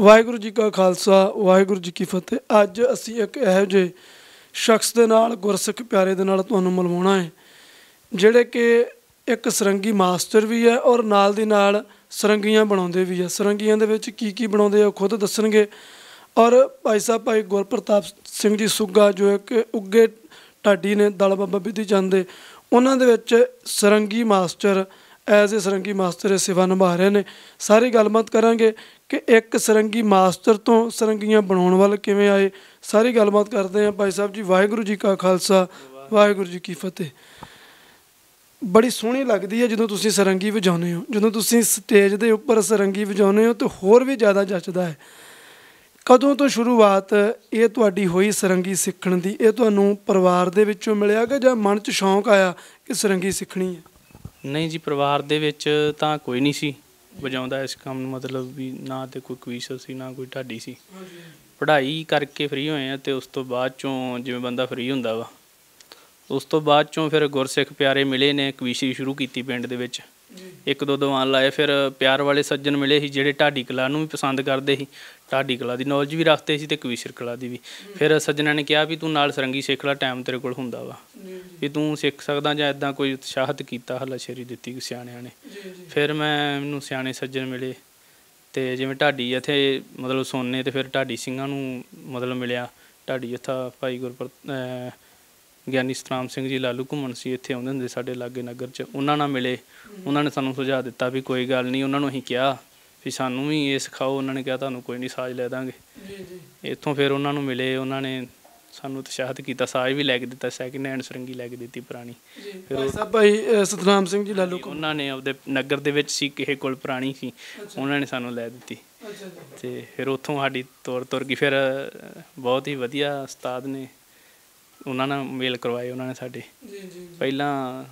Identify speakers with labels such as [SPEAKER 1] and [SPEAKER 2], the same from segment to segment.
[SPEAKER 1] ਵਾਹਿਗੁਰੂ ਜੀ ਕਾ ਖਾਲਸਾ ਵਾਹਿਗੁਰੂ ਜੀ ਕੀ ਫਤਿਹ ਅੱਜ ਅਸੀਂ ਇੱਕ ਇਹੋ ਜਿਹੇ ਸ਼ਖਸ ਦੇ ਨਾਲ ਗੁਰਸਿੱਖ ਪਿਆਰੇ ਦੇ ਨਾਲ ਤੁਹਾਨੂੰ ਮਿਲਵਾਉਣਾ ਹੈ ਜਿਹੜੇ ਕਿ ਇੱਕ ਸਰੰਗੀ ਮਾਸਟਰ ਵੀ ਹੈ ਔਰ ਨਾਲ ਦੀ ਨਾਲ ਸਰੰਗੀਆਂ ਬਣਾਉਂਦੇ ਵੀ ਹੈ ਸਰੰਗੀਆਂ ਦੇ ਵਿੱਚ ਕੀ ਕੀ ਬਣਾਉਂਦੇ ਆ ਖੁਦ ਦੱਸਣਗੇ ਔਰ ਭਾਈ ਸਾਹਿਬ ਭਾਈ ਗੁਰਪ੍ਰਤਾਪ ਸਿੰਘ ਜੀ ਸੁੱਗਾ ਜੋ ਇੱਕ ਉੱਗੇ ਢਾਡੀ ਨੇ ਦਲ ਬਾਬਾ ਬਿੱਧੀ ਜਾਂਦੇ ਉਹਨਾਂ ਦੇ ਵਿੱਚ sarangi master as a sarangi master ਸੇਵਾ ਨਿਭਾ ਰਹੇ ਨੇ ਸਾਰੀ ਗੱਲਬਾਤ ਕਰਾਂਗੇ ਕਿ ਇੱਕ ਸਰੰਗੀ ਮਾਸਟਰ ਤੋਂ ਸਰੰਗੀਆਂ ਬਣਾਉਣ ਵੱਲ ਕਿਵੇਂ ਆਏ ਸਾਰੀ ਗੱਲਬਾਤ ਕਰਦੇ ਆ ਭਾਈ ਸਾਹਿਬ ਜੀ ਵਾਹਿਗੁਰੂ ਜੀ ਕਾ ਖਾਲਸਾ ਵਾਹਿਗੁਰੂ ਜੀ ਕੀ ਫਤਿਹ ਬੜੀ ਸੋਹਣੀ ਲੱਗਦੀ ਹੈ ਜਦੋਂ ਤੁਸੀਂ ਸਰੰਗੀ ਵਜਾਉਂਦੇ ਹੋ ਜਦੋਂ ਤੁਸੀਂ ਸਟੇਜ ਦੇ ਉੱਪਰ ਸਰੰਗੀ ਵਜਾਉਂਦੇ ਹੋ ਤੇ ਹੋਰ ਵੀ ਜ਼ਿਆਦਾ ਜੱਚਦਾ ਹੈ ਕਦੋਂ ਤੋਂ ਸ਼ੁਰੂਆਤ ਇਹ ਤੁਹਾਡੀ ਹੋਈ ਸਰੰਗੀ ਸਿੱਖਣ ਦੀ ਇਹ ਤੁਹਾਨੂੰ ਪਰਿਵਾਰ ਦੇ ਵਿੱਚੋਂ ਮਿਲਿਆ ਕਿ ਜਾਂ ਮਨ 'ਚ ਸ਼ੌਂਕ ਆਇਆ ਕਿ ਸਰੰਗੀ ਸਿੱਖਣੀ ਹੈ
[SPEAKER 2] ਨਹੀਂ ਜੀ ਪਰਿਵਾਰ ਦੇ ਵਿੱਚ ਤਾਂ ਕੋਈ ਨਹੀਂ ਸੀ ਵਜਾਉਂਦਾ ਇਸ ਕੰਮ ਨੂੰ ਮਤਲਬ ਵੀ ਨਾ ਤੇ ਕੋਈ ਕਵੀਸ਼ਰ ਸੀ ਨਾ ਕੋਈ ਢਾਡੀ ਸੀ ਪੜ੍ਹਾਈ ਕਰਕੇ ਫ੍ਰੀ ਹੋਏ ਆ ਤੇ ਉਸ ਤੋਂ ਬਾਅਦ ਚੋਂ ਜਿਵੇਂ ਬੰਦਾ ਫ੍ਰੀ ਹੁੰਦਾ ਵਾ ਉਸ ਤੋਂ ਬਾਅਦ ਚੋਂ ਫਿਰ ਗੁਰਸਿੱਖ ਪਿਆਰੇ ਮਿਲੇ ਨੇ ਕਵੀਸ਼ਰੀ ਸ਼ੁਰੂ ਕੀਤੀ ਪਿੰਡ ਦੇ ਵਿੱਚ ਇੱਕ ਦੋ ਆਨ ਲਾਏ ਫਿਰ ਪਿਆਰ ਵਾਲੇ ਸੱਜਣ ਮਿਲੇ ਸੀ ਜਿਹੜੇ ਢਾਡੀ ਕਲਾ ਨੂੰ ਵੀ ਪਸੰਦ ਕਰਦੇ ਸੀ ਢਾਡੀ ਕਲਾ ਦੀ ਨੌਲੇਜ ਵੀ ਰੱਖਦੇ ਸੀ ਤੇ ਕਵੀਸ਼ਰ ਕਲਾ ਦੀ ਵੀ ਫਿਰ ਸੱਜਣਾਂ ਨੇ ਕਿਹਾ ਵੀ ਤੂੰ ਨਾਲ ਸਰੰਗੀ ਸਿੱਖ ਲੈ ਟਾਈਮ ਤੇਰੇ ਕੋਲ ਹੁੰਦਾ ਵਾ ਵੀ ਤੂੰ ਸਿੱਖ ਸਕਦਾ ਜਾਂ ਇਦਾਂ ਕੋਈ ਉਤਸ਼ਾਹਤ ਕੀਤਾ ਹਲਾਸ਼ੇਰੀ ਦਿੱਤੀ ਸਿਆਣਿਆਂ ਨੇ ਫਿਰ ਮੈਂ ਮੈਨੂੰ ਸਿਆਣੇ ਸੱਜਣ ਮਿਲੇ ਤੇ ਜਿਵੇਂ ਢਾਡੀ ਇੱਥੇ ਮਤਲਬ ਸੋਨੇ ਤੇ ਫਿਰ ਢਾਡੀ ਸਿੰਘਾਂ ਨੂੰ ਮਤਲਬ ਮਿਲਿਆ ਢਾਡੀ ਜਥਾ ਭਾਈ ਗੁਰਪ੍ਰਤ ਗਿਆਨੀ ਸਤਰਾਮ ਸਿੰਘ ਜੀ ਲਾਲੂ ਘੁੰਮਣ ਸੀ ਇੱਥੇ ਆਉਂਦੇ ਹੁੰਦੇ ਸਾਡੇ ਲਾਗੇ ਨਗਰ 'ਚ ਉਹਨਾਂ ਨਾਲ ਮਿਲੇ ਉਹਨਾਂ ਨੇ ਸਾਨੂੰ ਸੁਝਾਅ ਦਿੱਤਾ ਵੀ ਕੋਈ ਗੱਲ ਨਹੀਂ ਉਹਨਾਂ ਨੂੰ ਅਸੀਂ ਕਿਹਾ ਵੀ ਸਾਨੂੰ ਵੀ ਇਹ ਸਿਖਾਓ ਉਹਨਾਂ ਨੇ ਕਿਹਾ ਤੁਹਾਨੂੰ ਕੋਈ ਨਹੀਂ ਸਾਜ ਲੈ ਦਾਂਗੇ ਜੀ ਜੀ ਇੱਥੋਂ ਫਿਰ ਉਹਨਾਂ ਨੂੰ ਮਿਲੇ ਉਹਨਾਂ ਨੇ ਸਾਨੂੰ ਉਤਸ਼ਾਹਿਤ ਕੀਤਾ ਸਾਜ ਵੀ ਲੈ ਕੇ ਦਿੱਤਾ ਸੈਕਿੰਡ ਹੈਂਡ ਸਰੰਗੀ ਲੈ ਕੇ ਦਿੱਤੀ ਪੁਰਾਣੀ ਫਿਰ ਭਾਈ ਸਾਹਿਬ ਭਾਈ ਸਤਨਾਮ ਸਿੰਘ ਜੀ ਲਾਲੂ ਉਹਨਾਂ ਨੇ ਆਪਦੇ ਨਗਰ ਦੇ ਵਿੱਚ ਸੀ ਕਿਸੇ ਕੋਲ ਪੁਰਾਣੀ ਸੀ ਉਹਨਾਂ ਨੇ ਸਾਨੂੰ ਲੈ ਦਿੱਤੀ ਤੇ ਫਿਰ ਉੱਥੋਂ ਸਾਡੀ ਤੋਰ ਤੁਰ ਗਈ ਫਿਰ ਬਹੁਤ ਹੀ ਵਧੀਆ ਉਸਤਾਦ ਨੇ ਉਹਨਾਂ ਨਾਲ ਮੇਲ ਕਰਵਾਏ ਉਹਨਾਂ ਨੇ ਸਾਡੇ ਜੀ ਜੀ ਪਹਿਲਾਂ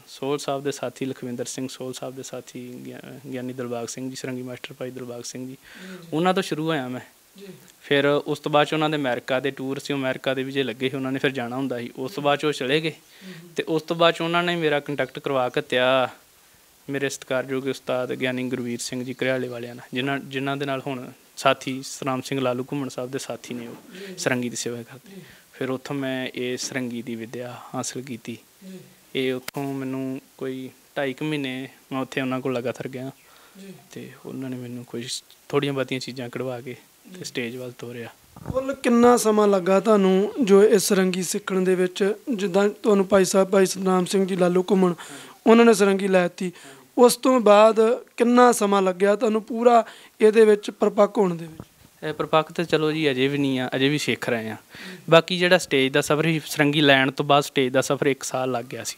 [SPEAKER 2] ਸੋਲ ਸਾਹਿਬ ਦੇ ਸਾਥੀ ਲਖਵਿੰਦਰ ਸਿੰਘ ਸੋਲ ਸਾਹਿਬ ਦੇ ਸਾਥੀ ਗਿਆਨੀ ਦਰਬਾਗ ਸਿੰਘ ਜੀ ਸਰੰਗੀ ਮਾਸਟਰ ਭਾਈ ਦਰਬਾਗ ਸਿੰਘ ਜੀ ਉਹਨਾਂ ਤੋਂ ਸ਼ੁਰੂ ਹੋਇਆ ਮੈਂ ਜੀ ਫਿਰ ਉਸ ਤੋਂ ਬਾਅਦ ਚ ਉਹਨਾਂ ਦੇ ਅਮਰੀਕਾ ਦੇ ਟੂਰ ਸੀ ਅਮਰੀਕਾ ਦੇ ਵਿੱਚ ਲੱਗੇ ਸੀ ਉਹਨਾਂ ਨੇ ਫਿਰ ਜਾਣਾ ਹੁੰਦਾ ਸੀ ਉਸ ਤੋਂ ਬਾਅਦ ਚ ਉਹ ਚਲੇ ਗਏ ਤੇ ਉਸ ਤੋਂ ਬਾਅਦ ਚ ਉਹਨਾਂ ਨੇ ਮੇਰਾ ਕੰਟੈਕਟ ਕਰਵਾ ਕੇ ਤਿਆ ਮੇਰੇ ਸਤਿਕਾਰਯੋਗ ਉਸਤਾਦ ਗਿਆਨੀ ਗੁਰਵੀਰ ਸਿੰਘ ਜੀ ਕਰਿਆਲੇ ਵਾਲਿਆਂ ਨਾਲ ਜਿਨ੍ਹਾਂ ਜਿਨ੍ਹਾਂ ਦੇ ਨਾਲ ਹੁਣ ਸਾਥੀ ਸਰਾਮ ਸਿੰਘ ਲਾਲੂ ਘੁੰਮਣ ਸਾਹਿਬ ਦੇ ਸਾਥੀ ਨੇ ਉਹ ਸਰੰਗੀ ਦੀ ਸੇਵਾ ਕਰਦੇ ਫਿਰ ਉੱਥੋਂ ਮੈਂ ਇਹ ਸਰੰਗੀ ਦੀ ਵਿਦਿਆ ਹਾਸਲ ਕੀਤੀ ਇਹ ਉੱਥੋਂ ਮੈਨੂੰ ਕੋਈ 2.5 ਮਹੀਨੇ ਮੈਂ ਉੱਥੇ ਉਹਨਾਂ ਕੋਲ ਲਗਾਤਾਰ ਗਿਆ ਤੇ ਉਹਨਾਂ ਨੇ ਮੈਨੂੰ ਕੁਝ ਥੋੜੀਆਂ ਬਾਤੀਆਂ ਚੀਜ਼ਾਂ ਕਢਵਾ ਕੇ ਤੇ ਸਟੇਜ ਵੱਲ ਤੋਰਿਆ
[SPEAKER 1] ਕੁੱਲ ਕਿੰਨਾ ਸਮਾਂ ਲੱਗਾ ਤੁਹਾਨੂੰ ਜੋ ਇਸ ਸਰੰਗੀ ਸਿੱਖਣ ਦੇ ਵਿੱਚ ਜਿੱਦਾਂ ਤੁਹਾਨੂੰ ਭਾਈ ਸਾਹਿਬ ਭਾਈ ਸਤਨਾਮ ਸਿੰਘ ਜੀ ਲਾਲੂ ਘੁੰਮਣ ਉਹਨਾਂ ਨੇ ਸਰੰਗੀ ਲੈਤੀ ਉਸ ਤੋਂ ਬਾਅਦ ਕਿੰਨਾ ਸਮਾਂ ਲੱਗਿਆ ਤੁਹਾਨੂੰ ਪੂਰਾ ਇਹਦੇ ਵਿੱਚ ਪਰਪੱਕ ਹੋਣ ਦੇ ਵਿੱਚ
[SPEAKER 2] ਪਰਪੱਕ ਤੇ ਚਲੋ ਜੀ ਅਜੇ ਵੀ ਨਹੀਂ ਆ ਅਜੇ ਵੀ ਸਿੱਖ ਰਹੇ ਆ ਬਾਕੀ ਜਿਹੜਾ ਸਟੇਜ ਦਾ ਸਫ਼ਰ ਹੀ ਸਰੰਗੀ ਲੈਣ ਤੋਂ ਬਾਅਦ ਸਟੇਜ ਦਾ ਸਫ਼ਰ 1 ਸਾਲ ਲੱਗ ਗਿਆ ਸੀ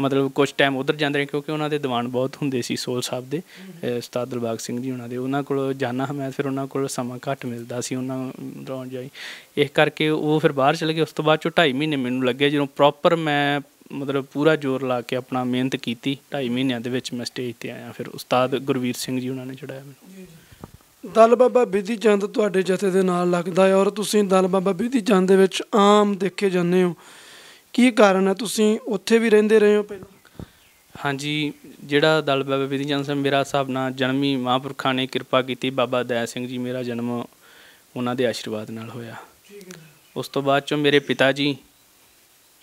[SPEAKER 2] ਮਤਲਬ ਕੁਝ ਟਾਈਮ ਉਧਰ ਜਾਂਦੇ ਰਹੇ ਕਿਉਂਕਿ ਉਹਨਾਂ ਦੇ ਦੀਵਾਨ ਬਹੁਤ ਹੁੰਦੇ ਸੀ ਸੋਲ ਸਾਹਿਬ ਦੇ ਉਸਤਾਦ ਦਰਬਾਗ ਸਿੰਘ ਜੀ ਉਹਨਾਂ ਦੇ ਉਹਨਾਂ ਕੋਲ ਜਾਣਾ ਹਮੈਦ ਫਿਰ ਉਹਨਾਂ ਕੋਲ ਸਮਾਂ ਘੱਟ ਮਿਲਦਾ ਸੀ ਉਹਨਾਂ ਦੌਰਾਨ ਜਾਈ ਇਸ ਕਰਕੇ ਉਹ ਫਿਰ ਬਾਹਰ ਚਲੇ ਗਏ ਉਸ ਤੋਂ ਬਾਅਦ ਚੋ 2.5 ਮਹੀਨੇ ਮੈਨੂੰ ਲੱਗੇ ਜਦੋਂ ਪ੍ਰੋਪਰ ਮੈਂ ਮਤਲਬ ਪੂਰਾ ਜ਼ੋਰ ਲਾ ਕੇ ਆਪਣਾ ਮਿਹਨਤ ਕੀਤੀ 2.5 ਮਹੀਨਿਆਂ ਦੇ ਵਿੱਚ ਮੈਂ ਸਟੇਜ ਤੇ ਆਇਆ ਫਿਰ ਉਸਤਾਦ ਗੁਰਵੀਰ ਸਿੰਘ ਜੀ ਉਹਨਾਂ ਨੇ ਚੜਾਇਆ ਮੈਨੂੰ
[SPEAKER 1] ਦਲ ਬਾਬਾ ਬਿਧੀ ਚੰਦ ਤੁਹਾਡੇ ਜਥੇ ਦੇ ਨਾਲ ਲੱਗਦਾ ਹੈ ਔਰ ਤੁਸੀਂ ਦਲ ਬਾਬਾ ਬਿਧੀ ਚੰਦ ਦੇ ਵਿੱਚ ਆਮ ਦੇਖੇ ਜਾਂਦੇ ਹੋ ਕੀ ਕਾਰਨ ਹੈ ਤੁਸੀਂ ਉੱਥੇ ਵੀ ਰਹਿੰਦੇ ਰਹੇ ਹੋ ਪਹਿਲਾਂ
[SPEAKER 2] ਹਾਂਜੀ ਜਿਹੜਾ ਦਲ ਬਾਬਾ ਬਿਧੀ ਚੰਦ ਸਾਹਿਬ ਮੇਰਾ ਸਾਹਿਬ ਨਾਲ ਜਨਮੀ ਮਹਾਂਪੁਰਖਾਂ ਨੇ ਕਿਰਪਾ ਕੀਤੀ ਬਾਬਾ ਦਇਆ ਸਿੰਘ ਜੀ ਮੇਰਾ ਜਨਮ ਉਹਨਾਂ ਦੇ ਆਸ਼ੀਰਵਾਦ ਨਾਲ ਹੋਇਆ ਉਸ ਤੋਂ ਬਾਅਦ ਚੋਂ ਮੇਰੇ ਪਿਤਾ ਜੀ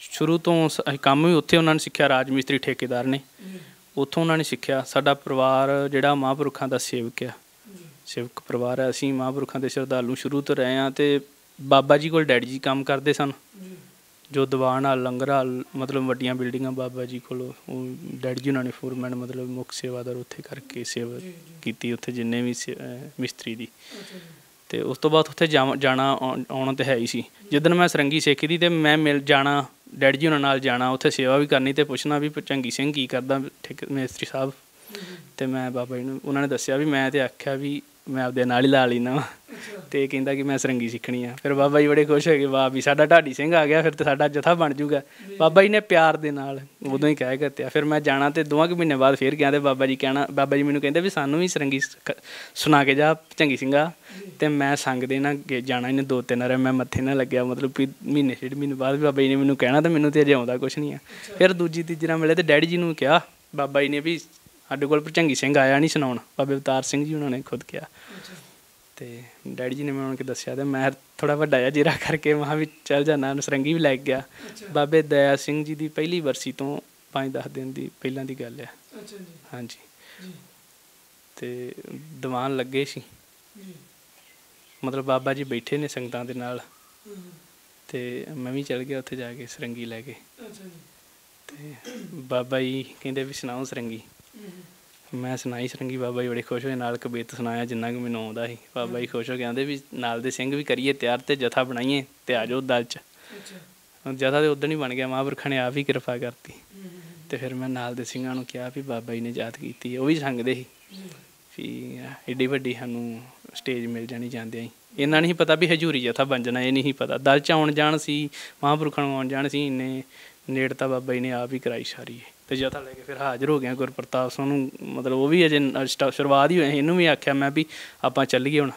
[SPEAKER 2] ਸ਼ੁਰੂ ਤੋਂ ਕੰਮ ਵੀ ਉੱਥੇ ਉਹਨਾਂ ਨੇ ਸਿੱਖਿਆ ਰਾਜ ਮਿਸਤਰੀ ਠੇਕੇਦਾਰ ਨੇ ਉੱਥੋਂ ਉਹਨਾਂ ਨੇ ਸਿੱਖਿਆ ਸਾਡਾ ਪਰਿਵਾਰ ਜਿਹੜਾ ਮਹਾਂਪੁਰਖਾਂ ਦਾ ਸੇਵਕ ਆ ਸਿਵਕ ਪਰਿਵਾਰ ਹੈ ਅਸੀਂ ਮਹਾਂਪੁਰਖਾਂ ਦੇ ਸ਼ਰਧਾਲੂ ਸ਼ੁਰੂ ਤੋਂ ਰਹੇ ਆ ਤੇ ਬਾਬਾ ਜੀ ਕੋਲ ਡੈਡੀ ਜੀ ਕੰਮ ਕਰਦੇ ਸਨ ਜੋ ਦੀਵਾਨ ਆ ਲੰਗਰ ਆ ਮਤਲਬ ਵੱਡੀਆਂ ਬਿਲਡਿੰਗਾਂ ਬਾਬਾ ਜੀ ਕੋਲ ਉਹ ਡੈਡੀ ਜੀ ਉਹਨਾਂ ਨੇ ਫੋਰਮੈਨ ਮਤਲਬ ਮੁੱਖ ਸੇਵਾਦਾਰ ਉੱਥੇ ਕਰਕੇ ਸੇਵਾ ਕੀਤੀ ਉੱਥੇ ਜਿੰਨੇ ਵੀ ਮਿਸਤਰੀ ਦੀ ਤੇ ਉਸ ਤੋਂ ਬਾਅਦ ਉੱਥੇ ਜਾਣਾ ਆਉਣਾ ਤੇ ਹੈ ਹੀ ਸੀ ਜਦੋਂ ਮੈਂ ਸਰੰਗੀ ਸਿੱਖੀ ਦੀ ਤੇ ਮੈਂ ਮਿਲ ਜਾਣਾ ਡੈਡੀ ਜੀ ਉਹਨਾਂ ਨਾਲ ਜਾਣਾ ਉੱਥੇ ਸੇਵਾ ਵੀ ਕਰਨੀ ਤੇ ਪੁੱਛਣਾ ਵੀ ਚੰਗੀ ਸਿੰਘ ਕੀ ਕਰਦਾ ਠੀਕ ਮਿਸਤਰੀ ਸਾਹਿਬ ਤੇ ਮੈਂ ਬਾਬਾ ਜੀ ਨੂੰ ਉਹਨਾਂ ਨੇ ਦੱਸਿਆ ਵੀ ਮੈਂ ਤੇ ਆਖਿਆ ਵੀ ਮੈਂ ਆਪਦੇ ਨਾਲ ਹੀ ਲਾ ਨਾ ਤੇ ਕਹਿੰਦਾ ਕਿ ਮੈਂ ਸਰੰਗੀ ਸਿੱਖਣੀ ਆ ਫਿਰ ਬਾਬਾ ਜੀ ਬੜੇ ਖੁਸ਼ ਹੋ ਗਏ ਵਾਹ ਵੀ ਸਾਡਾ ਢਾਡੀ ਸਿੰਘ ਆ ਗਿਆ ਫਿਰ ਤੇ ਸਾਡਾ ਜਥਾ ਬਣ ਜਾਊਗਾ ਬਾਬਾ ਜੀ ਨੇ ਪਿਆਰ ਦੇ ਨਾਲ ਉਦੋਂ ਹੀ ਕਹਿ ਤੇ ਫਿਰ ਮੈਂ ਜਾਣਾ ਤੇ ਦੋਵਾਂ ਕੁ ਮਹੀਨੇ ਬਾਅਦ ਫੇਰ ਗਿਆ ਤੇ ਬਾਬਾ ਜੀ ਕਹਿਣਾ ਬਾਬਾ ਜੀ ਮੈਨੂੰ ਕਹਿੰਦੇ ਵੀ ਸਾਨੂੰ ਵੀ ਸਰੰਗੀ ਸੁਣਾ ਕੇ ਜਾ ਚੰਗੀ ਸਿੰਘਾ ਤੇ ਮੈਂ ਸੰਗ ਦੇ ਨਾ ਜਾਣਾ ਇਹਨੇ ਦੋ ਤਿੰਨ ਰੇ ਮੈਂ ਮੱਥੇ ਨਾ ਲੱਗਿਆ ਮਤਲਬ ਕਿ ਮਹੀਨੇ ਛੇੜ ਮਹੀਨੇ ਬਾਅਦ ਬਾਬਾ ਜੀ ਨੇ ਮੈਨੂੰ ਕਹਿਣਾ ਤੇ ਮੈਨੂੰ ਤੇ ਅਜੇ ਆਉਂਦਾ ਕੁਝ ਨਹੀਂ ਆ ਫਿਰ ਦੂਜੀ ਤੀਜੀ ਨਾਲ ਮਿਲੇ ਤੇ ਡੈਡੀ ਜੀ ਨੂੰ ਕਿਹਾ ਬਾਬਾ ਜੀ ਨੇ ਵੀ ਸਾਡੇ ਕੋਲ ਪਰਚੰਗੀ ਸਿੰਘ ਆਇਆ ਨਹੀਂ ਸੁਣਾਉਣ ਬਾਬੇ ਅਵਤਾਰ ਸਿੰਘ ਜੀ ਉਹਨਾਂ ਨੇ ਖੁਦ ਕਿਹਾ ਤੇ ਡੈਡੀ ਜੀ ਨੇ ਮੈਨੂੰ ਕਿ ਦੱਸਿਆ ਤੇ ਮੈਂ ਥੋੜਾ ਵੱਡਾ ਜਿਹਾ ਜੀਰਾ ਕਰਕੇ ਮਹਾ ਵੀ ਚੱਲ ਜਾਣਾ ਨਸਰੰਗੀ ਵੀ ਲੈ ਗਿਆ ਬਾਬੇ ਦਇਆ ਸਿੰਘ ਜੀ ਦੀ ਪਹਿਲੀ ਵਰਸੀ ਤੋਂ 5-10 ਦਿਨ ਦੀ ਪਹਿਲਾਂ ਦੀ ਗੱਲ ਹੈ ਅੱਛਾ ਜੀ ਹਾਂਜੀ ਤੇ ਦੀਵਾਨ ਲੱਗੇ ਸੀ ਮਤਲਬ ਬਾਬਾ ਜੀ ਬੈਠੇ ਨੇ ਸੰਗਤਾਂ ਦੇ ਨਾਲ ਤੇ ਮੈਂ ਵੀ ਚੱਲ ਗਿਆ ਉੱਥੇ ਜਾ ਕੇ ਸਰੰਗੀ ਲੈ ਕੇ
[SPEAKER 3] ਅੱਛਾ ਜੀ ਤੇ
[SPEAKER 2] ਬਾਬਾ ਜੀ ਕਹਿੰਦੇ ਵੀ ਸੁਣਾਓ ਸਰੰਗੀ ਮੈਂ ਸੁਣਾਈ ਸਰੰਗੀ ਬਾਬਾ ਜੀ ਬੜੇ ਖੁਸ਼ ਹੋਏ ਨਾਲ ਕਬੀਤ ਸੁਣਾਇਆ ਜਿੰਨਾ ਕਿ ਮੈਨੂੰ ਆਉਂਦਾ ਸੀ ਬਾਬਾ ਜੀ ਖੁਸ਼ ਹੋ ਕੇ ਆਂਦੇ ਵੀ ਨਾਲ ਦੇ ਸਿੰਘ ਵੀ ਕਰੀਏ ਤਿਆਰ ਤੇ ਜਥਾ ਬਣਾਈਏ ਤੇ ਆਜੋ ਦਲ ਚ ਜਥਾ ਦੇ ਉਦੋਂ ਹੀ ਬਣ ਗਿਆ ਮਹਾਂਪੁਰਖ ਨੇ ਆਪ ਹੀ ਕਿਰਪਾ ਕਰਤੀ ਤੇ ਫਿਰ ਮੈਂ ਨਾਲ ਦੇ ਸਿੰਘਾਂ ਨੂੰ ਕਿਹਾ ਵੀ ਬਾਬਾ ਜੀ ਨੇ ਯਾਦ ਕੀਤੀ ਉਹ ਵੀ ਸੰਗਦੇ ਸੀ ਵੀ ਐਡੀ ਵੱਡੀ ਸਾਨੂੰ ਸਟੇਜ ਮਿਲ ਜਾਣੀ ਜਾਂਦੇ ਆਂ ਇਹਨਾਂ ਨਹੀਂ ਪਤਾ ਵੀ ਹਜੂਰੀ ਜਥਾ ਬਣ ਜਾਣਾ ਇਹ ਨਹੀਂ ਪਤਾ ਦਲ ਚ ਆਉਣ ਜਾਣ ਸੀ ਮਹਾਂਪੁਰਖਾਂ ਨੂੰ ਆਉਣ ਜਾਣ ਸੀ ਇਹਨੇ ਨੇੜਤਾ ਬਾਬਾ ਜੀ ਨੇ ਆਪ ਹੀ ਕਰਾਈ ਸਾਰੀ ਤੇ ਜਿਆਦਾ ਲੈ ਕੇ ਫਿਰ ਹਾਜ਼ਰ ਹੋ ਗਿਆ ਗੁਰਪ੍ਰਤਾਪ ਸਿੰਘ ਨੂੰ ਮਤਲਬ ਉਹ ਵੀ ਅਜੇ ਸ਼ੁਰੂਆਤ ਹੀ ਹੋਈ ਸੀ ਇਹਨੂੰ ਵੀ ਆਖਿਆ ਮੈਂ ਵੀ ਆਪਾਂ ਚੱਲੀਏ ਹੁਣ